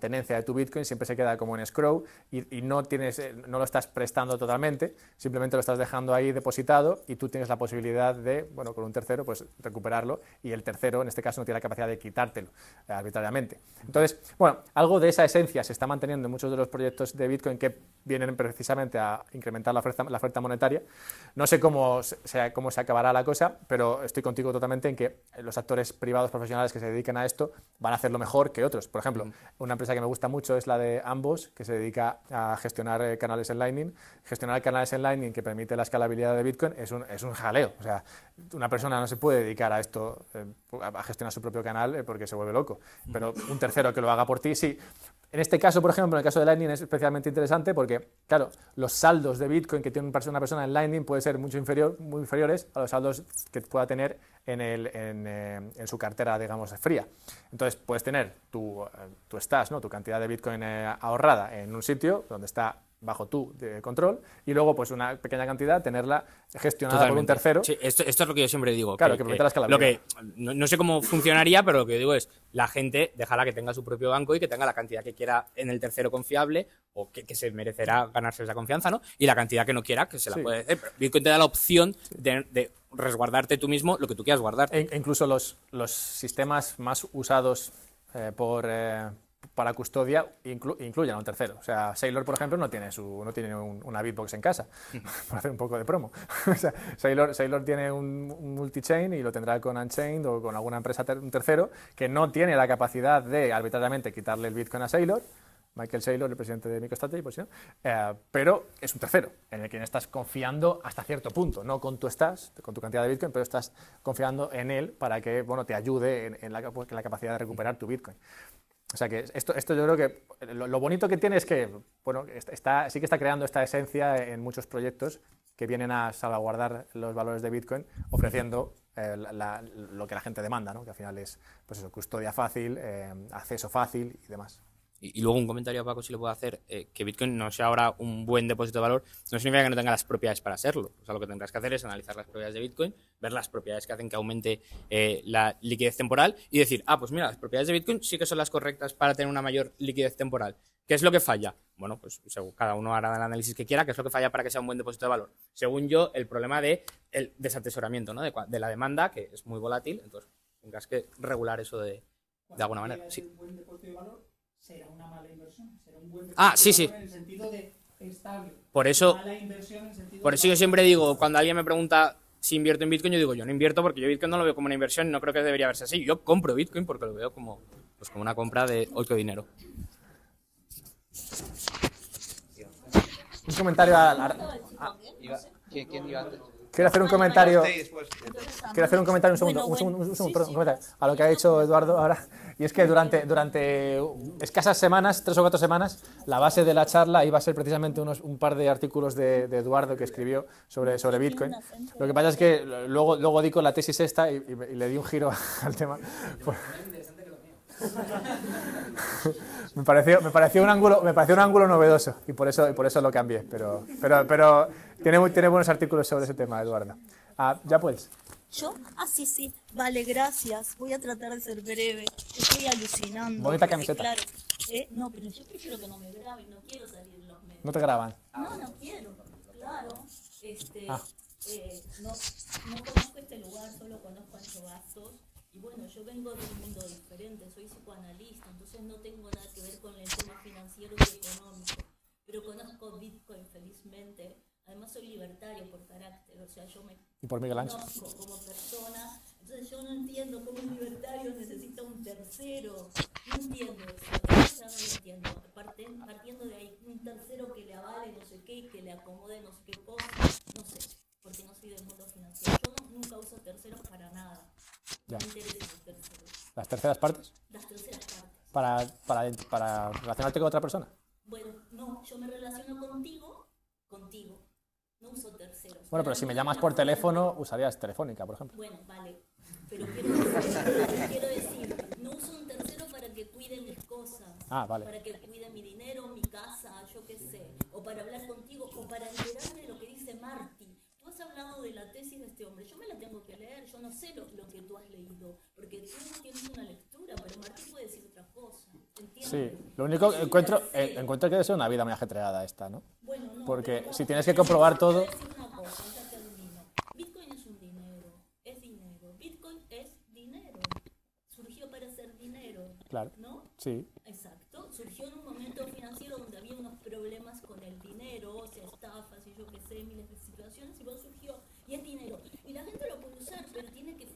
tenencia de tu Bitcoin, siempre se queda como en escrow y, y, no, tienes, eh, no lo estás prestando totalmente, simplemente lo estás dejando ahí depositado y tú tienes la posibilidad de, bueno, con un tercero, pues recuperarlo y el tercero, en este caso, no tiene la capacidad de quitártelo eh, arbitrariamente. Entonces, bueno, algo de esa esencia se está manteniendo en muchos de los proyectos de Bitcoin que vienen precisamente a incrementar la oferta, monetaria. No sé cómo se, cómo se acabará la cosa, pero estoy contigo totalmente en que los actores privados profesionales que se dedican a esto van a hacerlo mejor que otros. Por ejemplo, mm. una empresa que me gusta mucho es la de Ambos, que se dedica a gestionar eh, canales en Lightning. Gestionar canales en Lightning que permite la escalabilidad de Bitcoin es un, es un jaleo. O sea, una persona no se puede dedicar a esto, eh, a gestionar su propio canal, eh, porque se vuelve loco. Pero mm. un tercero que lo haga por ti sí. En este caso, por ejemplo, en el caso de Lightning es especialmente interesante porque, claro, los saldos de Bitcoin que tiene una persona en Lightning pueden ser mucho inferior, muy inferiores a los saldos que pueda tener en, eh, su cartera, digamos, fría. Entonces, puedes tener tu, eh, tu stash, ¿no? tu cantidad de Bitcoin eh, ahorrada en un sitio donde está bajo tu control y luego pues una pequeña cantidad tenerla gestionada por un tercero. esto, es lo que yo siempre digo. Claro, que, eh, no, sé cómo funcionaría, pero lo que digo es la gente dejará que tenga su propio banco y que tenga la cantidad que quiera en el tercero confiable o que, se merecerá ganarse esa confianza, ¿no? Y la cantidad que no quiera que se la puede hacer. Eh, te da la opción de, resguardarte tú mismo lo que tú quieras guardar. E incluso los, los sistemas más usados eh, por, para custodia incluyan a un tercero. O sea, Sailor, por ejemplo, no tiene, su, no tiene una Bitbox en casa, mm. por hacer un poco de promo. o Sailor, tiene un, multichain y lo tendrá con Unchained o con alguna empresa, un tercero, que no tiene la capacidad de arbitrariamente quitarle el Bitcoin a Sailor, Michael Saylor, el presidente de MicroStrategy, eh, pero es un tercero en el que estás confiando hasta cierto punto, no con tu estás, con tu cantidad de Bitcoin, pero estás confiando en él para que bueno, te ayude en, la, en la, capacidad de recuperar tu Bitcoin. O sea que esto, esto yo creo que lo, bonito que tiene es que, bueno, está, sí que está creando esta esencia en muchos proyectos que vienen a salvaguardar los valores de Bitcoin ofreciendo eh, lo que la gente demanda, ¿no? que al final es pues eso, custodia fácil, eh, acceso fácil y demás y, luego un comentario, Paco, si le puedo hacer, eh, que Bitcoin no sea ahora un buen depósito de valor, no significa que no tenga las propiedades para serlo. O sea, lo que tendrás que hacer es analizar las propiedades de Bitcoin, ver las propiedades que hacen que aumente eh, la liquidez temporal y decir, ah, pues mira, las propiedades de Bitcoin sí que son las correctas para tener una mayor liquidez temporal. ¿Qué es lo que falla? Bueno, pues cada uno hará el análisis que quiera, qué es lo que falla para que sea un buen depósito de valor. Según yo, el problema de el desatesoramiento, ¿no? De, la demanda, que es muy volátil, entonces tendrás que regular eso de, alguna manera será una mala inversión, será un buen ah, sí, sí. en el sentido de estable. Por eso, por eso yo siempre digo, cuando alguien me pregunta si invierto en Bitcoin, yo digo, yo no invierto porque yo Bitcoin no lo veo como una inversión, no creo que debería verse así. Yo compro Bitcoin porque lo veo como, pues, como una compra de otro dinero. Un comentario a, la... ¿Quién iba antes? Quiero hacer un comentario. Pues, Quiero hacer un comentario, un segundo, un un comentario a lo que ha dicho Eduardo ahora. Y es que durante, durante escasas semanas, tres o cuatro semanas, la base de la charla iba a ser precisamente unos, un par de artículos de, Eduardo que escribió sobre, sobre Bitcoin. Lo que pasa es que luego, luego di con la tesis esta y, le di un giro al tema. me, pareció, me, pareció un ángulo, me pareció un ángulo novedoso y por eso, y por eso lo cambié. Pero, pero, pero tiene, tiene buenos artículos sobre ese tema, Eduardo. Ah, ya puedes. ¿Yo? Ah, sí, sí. Vale, gracias. Voy a tratar de ser breve. Estoy alucinando. Bonita camiseta. Claro. Eh, no, pero yo prefiero que no me graben. No quiero salir en los medios. No te graban. No, no quiero. Claro. Este, ah. eh, no, no conozco este lugar, solo conozco a y bueno, yo vengo de un mundo diferente, soy psicoanalista, entonces no tengo nada que ver con el tema financiero y económico, pero conozco Bitcoin felizmente. Además soy libertario por carácter, o sea, yo me ¿Y por conozco como persona, entonces yo no entiendo cómo un libertario necesita un tercero, no entiendo eso, ya no entiendo, partiendo de ahí, un tercero que le avale no sé qué y que le acomode no sé qué cosa, no sé, porque no soy del mundo financiero, yo nunca uso terceros para nada ¿Las terceras partes? Las terceras partes. Para, para, relacionarte con otra persona. Bueno, no, yo me relaciono contigo, contigo. No uso terceros. Bueno, pero si me llamas por teléfono, usarías telefónica, por ejemplo. Bueno, vale. Pero quiero decir, quiero no uso un tercero para que cuide mis cosas. Ah, vale. Para que cuide mi dinero, mi casa, yo qué sé. O para hablar contigo, o para enterarme de lo que dice Marti hablado de la tesis de este hombre, yo me la tengo que leer, yo no sé lo, que tú has leído, porque tú no tienes una lectura, pero Martín puede decir otra cosa, Sí, lo único que encuentro, eh, encuentro que debe ser una vida muy ajetreada esta, ¿no? Bueno, no porque si tienes que comprobar todo... Bitcoin Bitcoin es es es un dinero dinero. dinero. Surgió para Claro. ¿No? Sí. Exacto. Surgió en un momento financiero donde había unos problemas con el dinero, o sea, estafas y yo qué sé, miles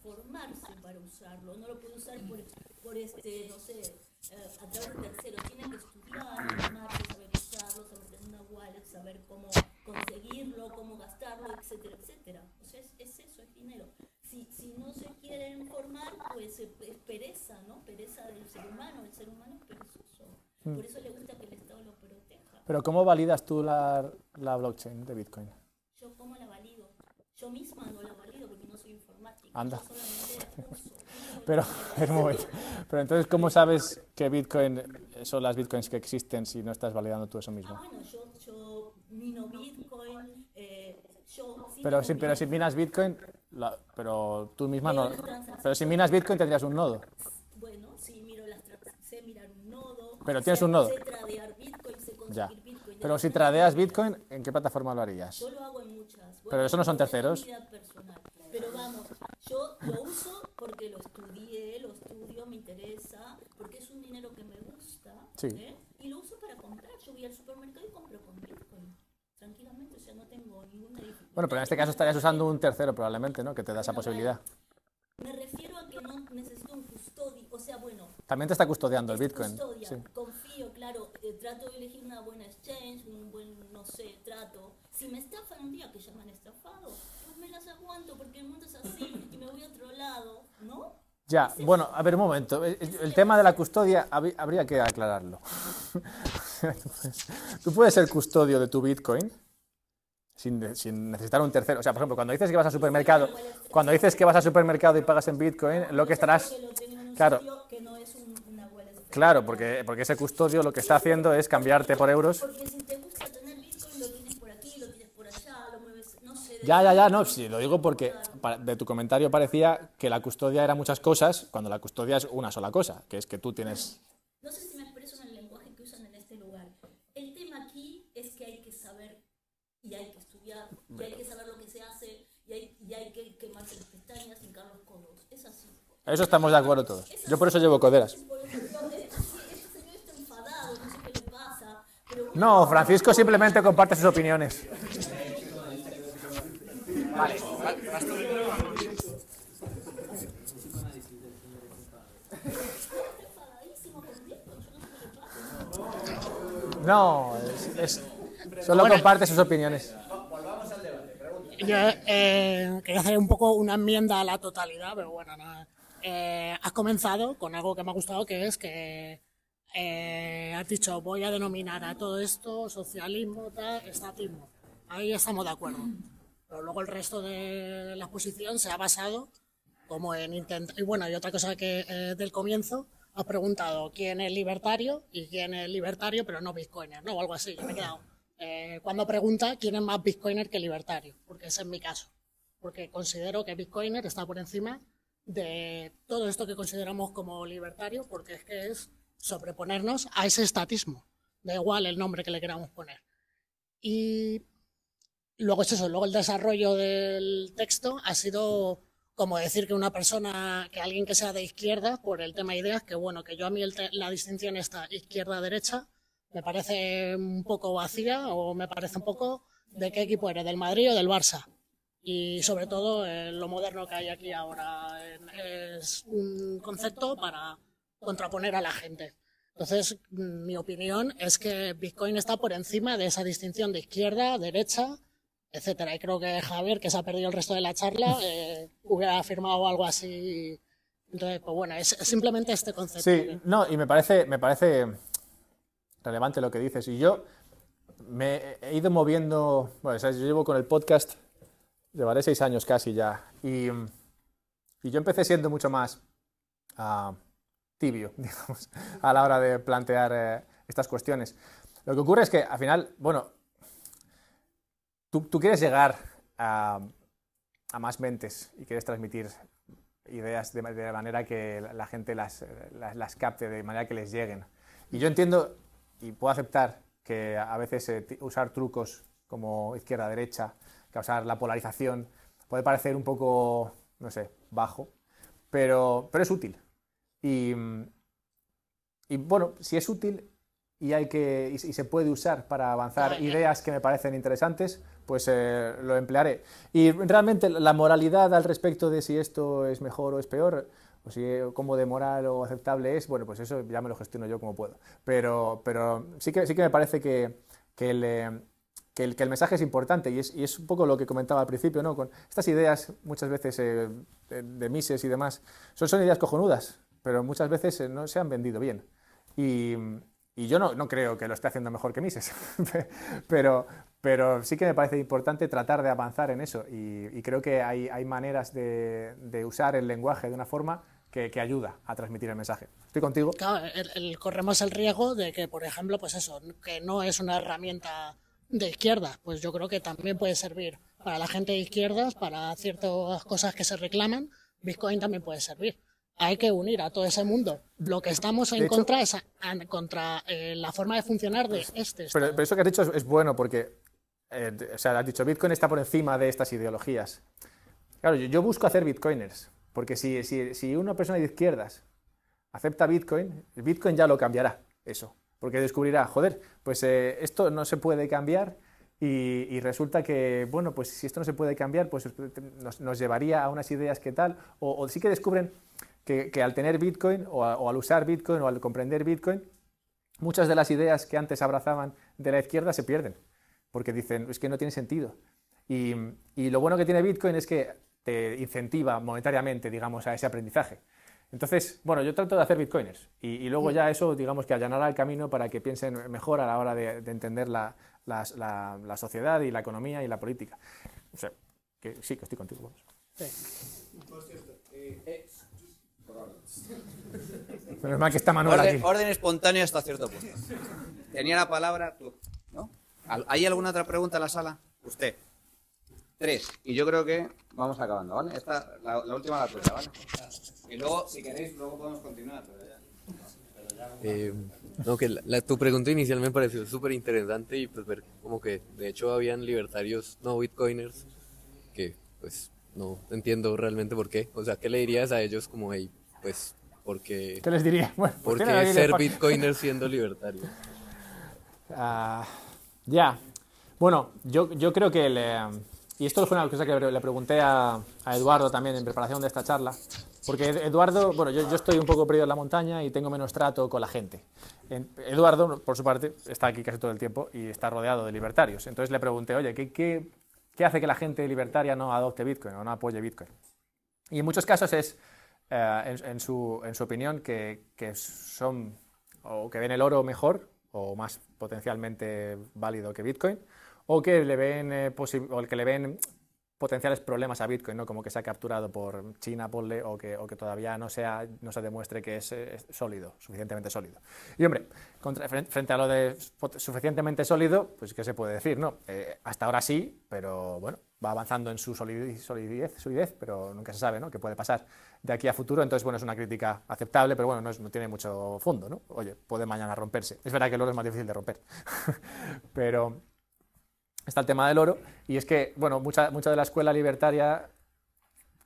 formarse para usarlo, no lo puede usar por, por este, no sé, eh, a través de terceros, tiene que estudiar, formarse, saber usarlo, saber tener una wallet, saber cómo conseguirlo, cómo gastarlo, etcétera, etcétera. O sea, es, eso, es dinero. Si, si, no se quieren formar, pues eh, es pereza, ¿no? Pereza del ser humano, el ser humano es perezoso. Hmm. Por eso le gusta que el Estado lo proteja. Pero ¿cómo validas tú la, la blockchain de Bitcoin? Yo cómo la valido. Yo misma no Anda. Pero, pero entonces, ¿cómo sabes que Bitcoin son las Bitcoins que existen si no estás validando tú eso mismo? Pero si, pero si minas Bitcoin, pero tú misma no. Eh, pero si minas Bitcoin tendrías un nodo. Bueno, sí, miro las sé mirar un nodo. Pero tienes un nodo. ya. Pero si tradeas Bitcoin, ¿en qué plataforma lo harías? Yo lo hago en muchas. Pero eso no son terceros. Pero vamos, yo lo uso porque lo estudié, lo estudio, me interesa, porque es un dinero que me gusta. ¿eh? Y lo uso para comprar. Yo voy al supermercado y compro con Bitcoin. Tranquilamente, o sea, no tengo ningún... Bueno, pero en este caso estarías usando un tercero probablemente, ¿no? Que te da esa posibilidad. Me refiero a que no necesito un custodio. O sea, bueno. También te está custodiando el Bitcoin. Custodia, sí. confío, claro. Eh, trato de elegir una buena exchange, un buen, no sé, trato. Si me estafan un día, que ya me han estafado ¿no? Ya, bueno, a ver un momento. El, tema de la custodia habría que aclararlo. tú, puedes, ser custodio de tu Bitcoin sin, sin, necesitar un tercero. O sea, por ejemplo, cuando dices que vas al supermercado, cuando dices que vas al supermercado y pagas en Bitcoin, lo que estarás, claro, claro, porque porque ese custodio lo que está haciendo es cambiarte por euros. Ya, ya, ya, no, sí, lo digo porque de tu comentario parecía que la custodia era muchas cosas, cuando la custodia es una sola cosa, que es que tú tienes... No sé si me expreso en el lenguaje que usan en este lugar. El tema aquí es que hay que saber y hay que estudiar, y hay que saber lo que se hace, y hay, y hay que quemarse las pestañas, sin los codos. Es así. Eso estamos de acuerdo todos. Yo por eso llevo coderas. No, Francisco simplemente comparte sus opiniones. Vale, vas No, es solo comparte sus opiniones. Volvamos al debate. Yo eh, quería hacer un poco una enmienda a la totalidad, pero bueno, nada. Eh, has comenzado con algo que me ha gustado, que es que eh, has dicho voy a denominar a todo esto socialismo, tal, estatismo. Ahí estamos de acuerdo. Pero luego el resto de la exposición se ha basado como en intentar... Y bueno, hay otra cosa que eh, del comienzo has preguntado quién es libertario y quién es libertario pero no bitcoiner, ¿no? O algo así, yo me he quedado. Eh, cuando pregunta quién es más bitcoiner que libertario, porque ese es mi caso. Porque considero que bitcoiner está por encima de todo esto que consideramos como libertario, porque es que es sobreponernos a ese estatismo. Da igual el nombre que le queramos poner. Y luego es eso, luego el desarrollo del texto ha sido como decir que una persona, que alguien que sea de izquierda, por el tema ideas, que bueno, que yo a mí la distinción esta izquierda-derecha me parece un poco vacía o me parece un poco de qué equipo eres, del Madrid o del Barça. Y sobre todo eh, lo moderno que hay aquí ahora es un concepto para contraponer a la gente. Entonces, mi opinión es que Bitcoin está por encima de esa distinción de izquierda, derecha, etcétera. Y creo que Javier, que se ha perdido el resto de la charla, eh, hubiera afirmado algo así. Pues bueno, es, simplemente este concepto. Sí, no, y me parece, me parece relevante lo que dices. Y yo me he ido moviendo, bueno, ¿sabes? yo llevo con el podcast, llevaré seis años casi ya, y, yo empecé siendo mucho más ah, tibio, digamos, a la hora de plantear eh, estas cuestiones. Lo que ocurre es que al final, bueno, Tú, quieres llegar a, más mentes y quieres transmitir ideas de, manera que la, gente las, las, capte, de manera que les lleguen. Y yo entiendo y puedo aceptar que a veces eh, usar trucos como izquierda-derecha, causar la polarización, puede parecer un poco, no sé, bajo, pero, pero es útil. Y, mm, y bueno, si es útil, y, hay que, y se puede usar para avanzar ideas que me parecen interesantes, pues eh, lo emplearé. Y realmente la moralidad al respecto de si esto es mejor o es peor, o si eh, como de moral o aceptable es, bueno, pues eso ya me lo gestiono yo como puedo. Pero, pero sí, que, sí que me parece que, que el... Eh, que el, mensaje es importante y es, y es, un poco lo que comentaba al principio, ¿no? Con estas ideas muchas veces de, Mises y demás, son, son ideas cojonudas, pero muchas veces no se han vendido bien. Y, y yo no, no creo que lo esté haciendo mejor que Mises, pero, pero sí que me parece importante tratar de avanzar en eso y, creo que hay, hay maneras de, de, usar el lenguaje de una forma que, que, ayuda a transmitir el mensaje. ¿Estoy contigo? Claro, el, corremos el riesgo de que, por ejemplo, pues eso, que no es una herramienta de izquierda, pues yo creo que también puede servir para la gente de izquierdas, para ciertas cosas que se reclaman, Bitcoin también puede servir hay que unir a todo ese mundo. Lo que estamos en contra es contra eh, la forma de funcionar de pues, este. Pero, eso que has dicho es, bueno porque, eh, o sea, has dicho, Bitcoin está por encima de estas ideologías. Claro, yo, busco hacer Bitcoiners, porque si, una persona de izquierdas acepta Bitcoin, Bitcoin ya lo cambiará, eso, porque descubrirá, joder, pues eh, esto no se puede cambiar. Y, resulta que, bueno, pues si esto no se puede cambiar, pues nos, llevaría a unas ideas que tal, o sí que descubren, que, al tener Bitcoin o, al usar Bitcoin o al comprender Bitcoin, muchas de las ideas que antes abrazaban de la izquierda se pierden, porque dicen, es que no tiene sentido. Y, y, lo bueno que tiene Bitcoin es que te incentiva monetariamente, digamos, a ese aprendizaje. Entonces, bueno, yo trato de hacer bitcoiners y, y luego ya eso, digamos, que allanará el camino para que piensen mejor a la hora de, entender la, la, sociedad y la economía y la política. O sea, que sí, que estoy contigo. Sí. Eh, eh, es mal que está Manuel orden, aquí. Orden espontáneo hasta cierto punto. Tenía la palabra tú, ¿Hay alguna otra pregunta en la sala? Usted. Tres. Y yo creo que vamos acabando, ¿vale? Esta, la, última la tuya, ¿vale? Y luego, si queréis, luego podemos continuar. Eh, que tu pregunta inicial me pareció súper interesante y pues ver como que de hecho habían libertarios no bitcoiners que pues no entiendo realmente por qué. O sea, ¿qué le dirías a ellos como, hey, pues, ¿Qué porque... les diría, bueno, pues porque ser bitcoiner siendo libertario. Ah, ya. Bueno, yo, yo, creo que y esto fue una cosa que le pregunté a, Eduardo también en preparación de esta charla, porque Eduardo, bueno, yo, yo, estoy un poco perdido en la montaña y tengo menos trato con la gente. Eduardo, por su parte, está aquí casi todo el tiempo y está rodeado de libertarios. Entonces le pregunté, oye, ¿qué, qué, qué hace que la gente libertaria no adopte Bitcoin o no apoye Bitcoin? Y en muchos casos es eh, en, su, en, su, opinión, que, son o que ven el oro mejor o más potencialmente válido que Bitcoin, o que le ven, eh, que le ven potenciales problemas a Bitcoin, ¿no? como que se ha capturado por China, o que, todavía no, sea, no se demuestre que es, sólido, suficientemente sólido. Y hombre, frente a lo de suficientemente sólido, pues qué se puede decir, ¿no? Eh, hasta ahora sí, pero bueno, va avanzando en su solidez, solidez, pero nunca se sabe ¿no? qué puede pasar de aquí a futuro. Entonces, bueno, es una crítica aceptable, pero bueno, no, tiene mucho fondo. ¿no? Oye, puede mañana romperse. Es verdad que el oro es más difícil de romper, pero está el tema del oro. Y es que, bueno, mucha, mucha de la escuela libertaria,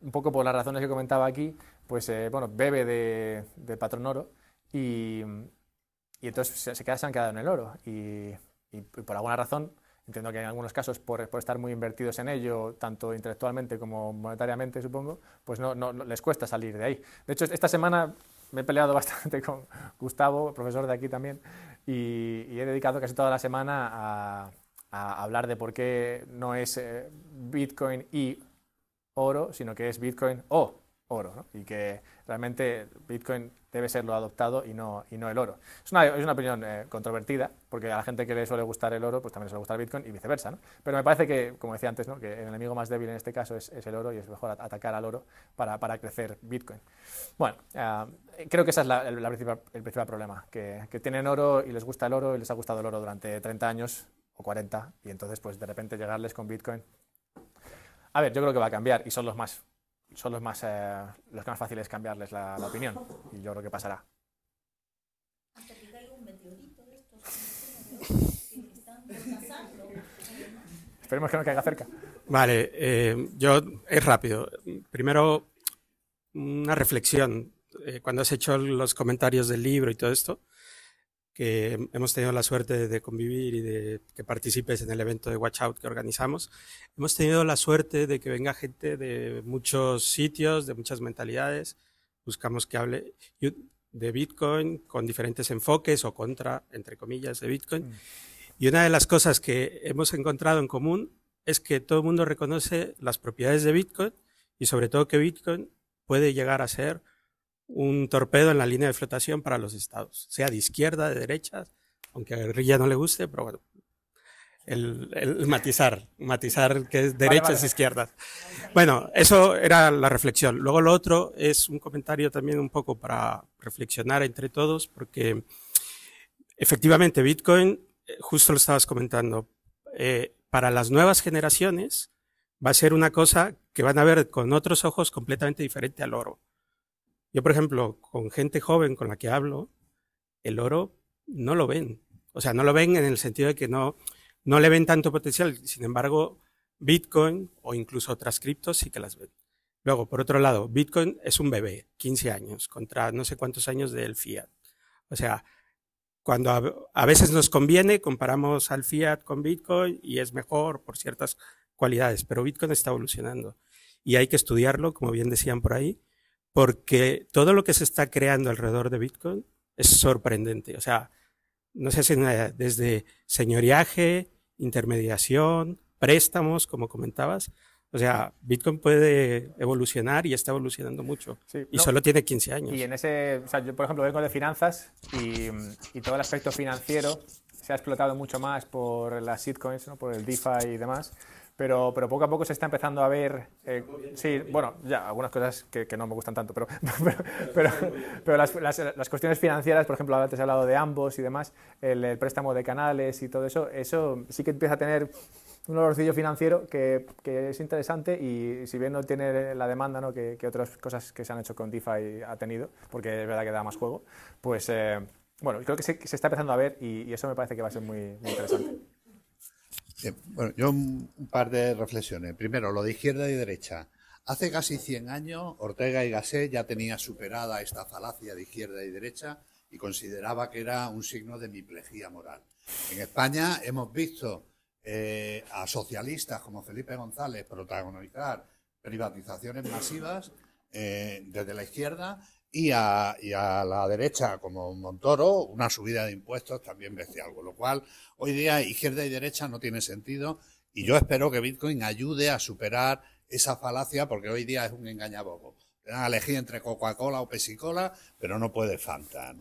un poco por las razones que comentaba aquí, pues, eh, bueno, bebe de, patrón oro y, entonces se, se han quedado en el oro. y por alguna razón entiendo que en algunos casos por, estar muy invertidos en ello, tanto intelectualmente como monetariamente, supongo, pues no, les cuesta salir de ahí. De hecho, esta semana me he peleado bastante con Gustavo, profesor de aquí también, y, he dedicado casi toda la semana a, hablar de por qué no es eh, Bitcoin y oro, sino que es Bitcoin o oro, y que realmente Bitcoin debe ser lo adoptado y no, el oro. Es una, opinión eh, controvertida, porque a la gente que le suele gustar el oro, pues también le suele gustar Bitcoin y viceversa. Pero me parece que, como decía antes, que el enemigo más débil en este caso es, el oro y es mejor atacar al oro para, crecer Bitcoin. Bueno, eh, creo que ese es principal, el principal problema, que, que tienen oro y les gusta el oro y les ha gustado el oro durante 30 años o 40 y entonces pues de repente llegarles con Bitcoin. A ver, yo creo que va a cambiar y son los más son los más, eh, los más fáciles cambiarles la, opinión. Y yo creo que pasará. Esperemos que no caiga cerca. Vale, eh, yo es rápido. Primero, una reflexión. Eh, cuando has hecho los comentarios del libro y todo esto, que hemos tenido la suerte de convivir y de que participes en el evento de Watch Out que organizamos. Hemos tenido la suerte de que venga gente de muchos sitios, de muchas mentalidades. Buscamos que hable de Bitcoin con diferentes enfoques o contra, entre comillas, de Bitcoin. Mm. Y una de las cosas que hemos encontrado en común es que todo el mundo reconoce las propiedades de Bitcoin y sobre todo que Bitcoin puede llegar a ser un torpedo en la línea de flotación para los estados, sea de izquierda, de derecha, aunque a guerrilla no le guste, pero bueno, el, matizar, matizar que es derechas e izquierdas. Bueno, eso era la reflexión. Luego lo otro es un comentario también un poco para reflexionar entre todos, porque efectivamente Bitcoin, eh, justo lo estabas comentando, eh, para las nuevas generaciones va a ser una cosa que van a ver con otros ojos completamente diferente al oro. Yo, por ejemplo, con gente joven con la que hablo, el oro no lo ven. O sea, no lo ven en el sentido de que no, no le ven tanto potencial. Sin embargo, Bitcoin o incluso otras criptos sí que las ven. Luego, por otro lado, Bitcoin es un bebé, 15 años, contra no sé cuántos años del fiat. O sea, cuando a, a veces nos conviene, comparamos al fiat con Bitcoin y es mejor por ciertas cualidades, pero Bitcoin está evolucionando y hay que estudiarlo, como bien decían por ahí, porque todo lo que se está creando alrededor de Bitcoin es sorprendente. O sea, no sé si desde señoriaje, intermediación, préstamos, como comentabas. O sea, Bitcoin puede evolucionar y está evolucionando mucho. y solo tiene 15 años. Y en ese, o sea, yo por ejemplo vengo de finanzas y, todo el aspecto financiero se ha explotado mucho más por las shitcoins, por el DeFi y demás pero, pero poco a poco se está empezando a ver, eh, sí, bueno, ya algunas cosas que, no me gustan tanto, pero, pero, pero, las, las, cuestiones financieras, por ejemplo, antes he hablado de ambos y demás, el, préstamo de canales y todo eso, eso sí que empieza a tener un olorcillo financiero que, que, es interesante y si bien no tiene la demanda ¿no? que, que, otras cosas que se han hecho con DeFi ha tenido, porque es verdad que da más juego, pues eh, bueno, creo que se, se, está empezando a ver y, eso me parece que va a ser muy interesante. Eh, bueno, yo un, par de reflexiones. Primero, lo de izquierda y derecha. Hace casi 100 años, Ortega y Gasset ya tenía superada esta falacia de izquierda y derecha y consideraba que era un signo de miplejía moral. En España hemos visto eh, a socialistas como Felipe González protagonizar privatizaciones masivas eh, desde la izquierda y a, y a, la derecha, como Montoro, una subida de impuestos también decía algo, lo cual, hoy día izquierda y derecha no tiene sentido y yo espero que Bitcoin ayude a superar esa falacia porque hoy día es un engañabogo Te van a elegir entre Coca-Cola o Pesicola, pero no puede faltar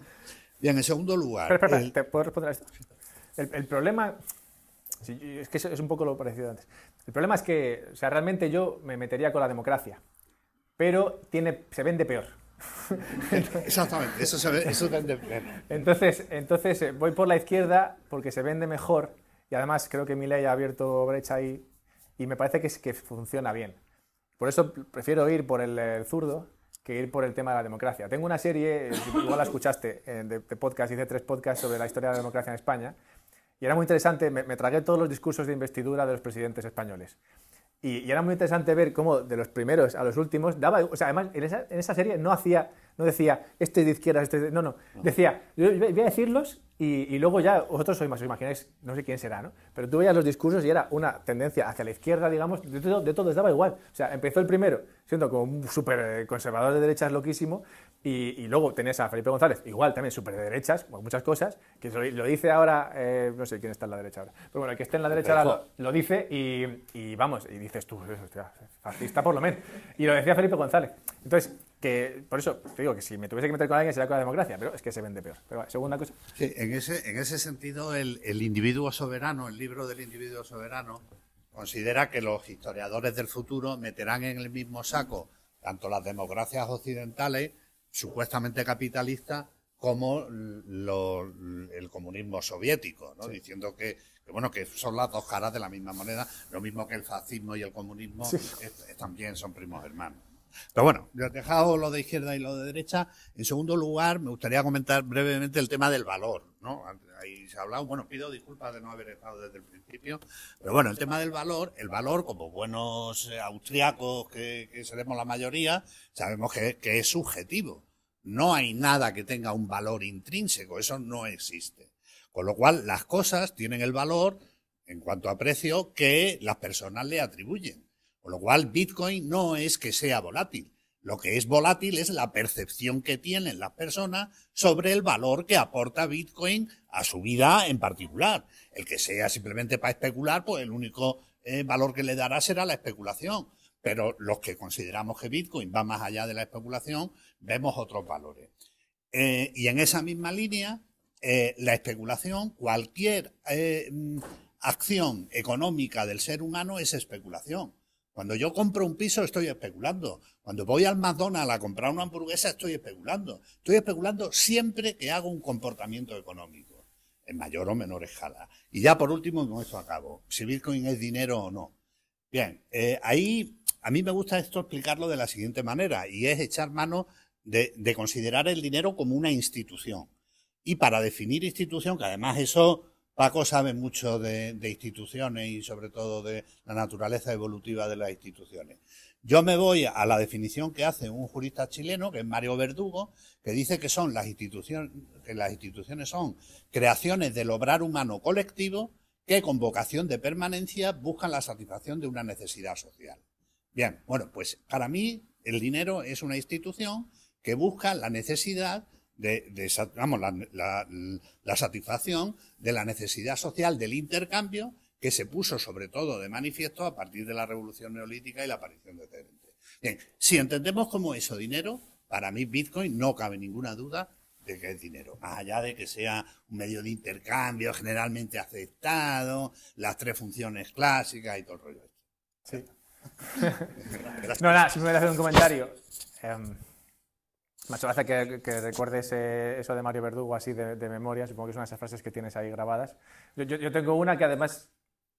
Bien, en segundo lugar... el... problema... es que es un poco lo parecido antes. El problema es que, o sea, realmente yo me metería con la democracia, pero tiene, se vende peor. Exactamente, eso, se vende Entonces, entonces eh, voy por la izquierda porque se vende mejor y además creo que mi ley ha abierto brecha ahí y me parece que, funciona bien. Por eso prefiero ir por el, zurdo que ir por el tema de la democracia. Tengo una serie, eh, igual la escuchaste, eh, de, podcast, hice tres podcasts sobre la historia de la democracia en España y era muy interesante, me tragué todos los discursos de investidura de los presidentes españoles. Y, era muy interesante ver cómo de los primeros a los últimos daba. O sea, además, en esa, en esa serie no hacía, no decía, este es de izquierdas, este de. No, no. Decía, yo voy a decirlos y, luego ya vosotros sois más, os imagináis, no sé quién será, ¿no? Pero tú veías los discursos y era una tendencia hacia la izquierda, digamos, de, todos daba igual. O sea, empezó el primero siendo como un súper conservador de derechas loquísimo, y, luego tenés a Felipe González, igual también súper de derechas, muchas cosas, que lo, dice ahora, eh, no sé quién está en la derecha ahora, pero bueno, el que esté en la derecha ahora lo, dice y, vamos, y dices tú, hostia, fascista por lo menos. Y lo decía Felipe González. Entonces, que por eso te digo que si me tuviese que meter con alguien sería con la democracia, pero es que se vende peor. segunda cosa. Sí, en, ese, sentido, el individuo soberano, el libro del individuo soberano, considera que los historiadores del futuro meterán en el mismo saco tanto las democracias occidentales supuestamente capitalista como el comunismo soviético, ¿no? diciendo que, bueno que son las dos caras de la misma moneda, lo mismo que el fascismo y el comunismo también son primos hermanos. Pero bueno, he dejado lo de izquierda y lo de derecha. En segundo lugar, me gustaría comentar brevemente el tema del valor, ¿no? ahí se ha hablado. Bueno, pido disculpas de no haber estado desde el principio. Pero bueno, el tema del valor, el valor, como buenos eh, austriacos que, seremos la mayoría, sabemos que es subjetivo. No hay nada que tenga un valor intrínseco, eso no existe. Con lo cual, las cosas tienen el valor, en cuanto a precio, que las personas le atribuyen. Con lo cual, Bitcoin no es que sea volátil lo que es volátil es la percepción que tienen las personas sobre el valor que aporta Bitcoin a su vida en particular. El que sea simplemente para especular, pues el único eh, valor que le dará será la especulación. Pero los que consideramos que Bitcoin va más allá de la especulación, vemos otros valores. Eh, y en esa misma línea, eh, la especulación, cualquier mm, acción económica del ser humano es especulación cuando yo compro un piso estoy especulando. Cuando voy al McDonald's a comprar una hamburguesa estoy especulando. Estoy especulando siempre que hago un comportamiento económico, en mayor o menor escala. Y ya por último, con esto acabo. Si Bitcoin es dinero o no. Bien, eh, ahí a mí me gusta esto explicarlo de la siguiente manera, y es echar mano de considerar el dinero como una institución. Y para definir institución, que además eso Paco sabe mucho de, instituciones y sobre todo de la naturaleza evolutiva de las instituciones. Yo me voy a la definición que hace un jurista chileno, que es Mario Verdugo, que dice que son las instituciones, que las instituciones son creaciones del obrar humano colectivo que con vocación de permanencia buscan la satisfacción de una necesidad social. Bien, bueno, pues para mí el dinero es una institución que busca la necesidad de, vamos, la, la, satisfacción de la necesidad social del intercambio que se puso sobre todo de manifiesto a partir de la revolución neolítica y la aparición de Terente. Bien, si entendemos como eso dinero, para mí Bitcoin no cabe ninguna duda de que es dinero, más allá de que sea un medio de intercambio generalmente aceptado, las tres funciones clásicas y todo el rollo. Este. Sí. no, nada, hacer un comentario. Em, me ha que, recuerdes eh, eso de Mario Verdugo así de, de, memoria, supongo que es una de esas frases que tienes ahí grabadas. Yo, tengo una que además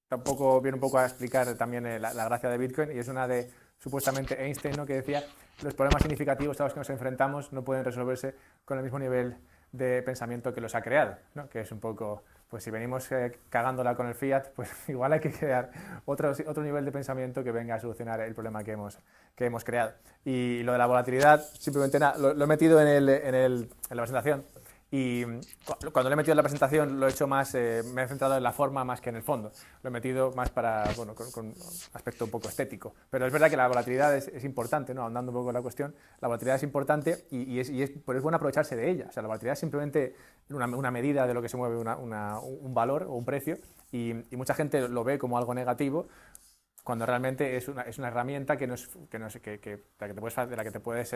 tampoco viene un poco a explicar también eh, la, gracia de Bitcoin y es una de supuestamente Einstein, ¿no? que decía, los problemas significativos a los que nos enfrentamos no pueden resolverse con el mismo nivel de pensamiento que los ha creado, ¿no? que es un poco, pues si venimos eh, cagándola con el fiat, pues igual hay que crear otro, otro nivel de pensamiento que venga a solucionar el problema que hemos que hemos creado. Y lo de la volatilidad, simplemente nada, lo, he metido en, la presentación. Y cuando lo he metido en la presentación lo he hecho más, eh, me he centrado en la forma más que en el fondo. Lo he metido más para, bueno, con, aspecto un poco estético. Pero es verdad que la volatilidad es, importante, ¿no? Andando un poco en la cuestión, la volatilidad es importante y, es, y es, bueno aprovecharse de ella. O sea, la volatilidad es simplemente una, medida de lo que se mueve un valor o un precio y mucha gente lo ve como algo negativo, cuando realmente es una, es una herramienta que no es, que no es, que, que, de la que te puedes, de eh, la que te puedes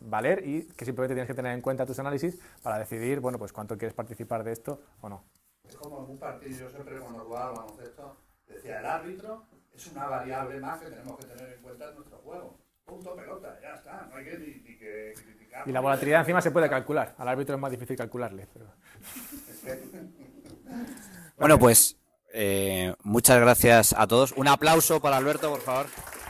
valer y que simplemente tienes que tener en cuenta tus análisis para decidir, bueno, pues cuánto quieres participar de esto o no. Es como en un partido, yo siempre cuando jugábamos vamos esto decía, el árbitro es una variable más que tenemos que tener en cuenta en nuestro juego. Punto, pelota, ya está, no hay que ni, ni que criticar. Y la volatilidad encima se puede calcular, al árbitro es más difícil calcularle. bueno, pues eh, muchas gracias a todos. Un aplauso para Alberto, por favor.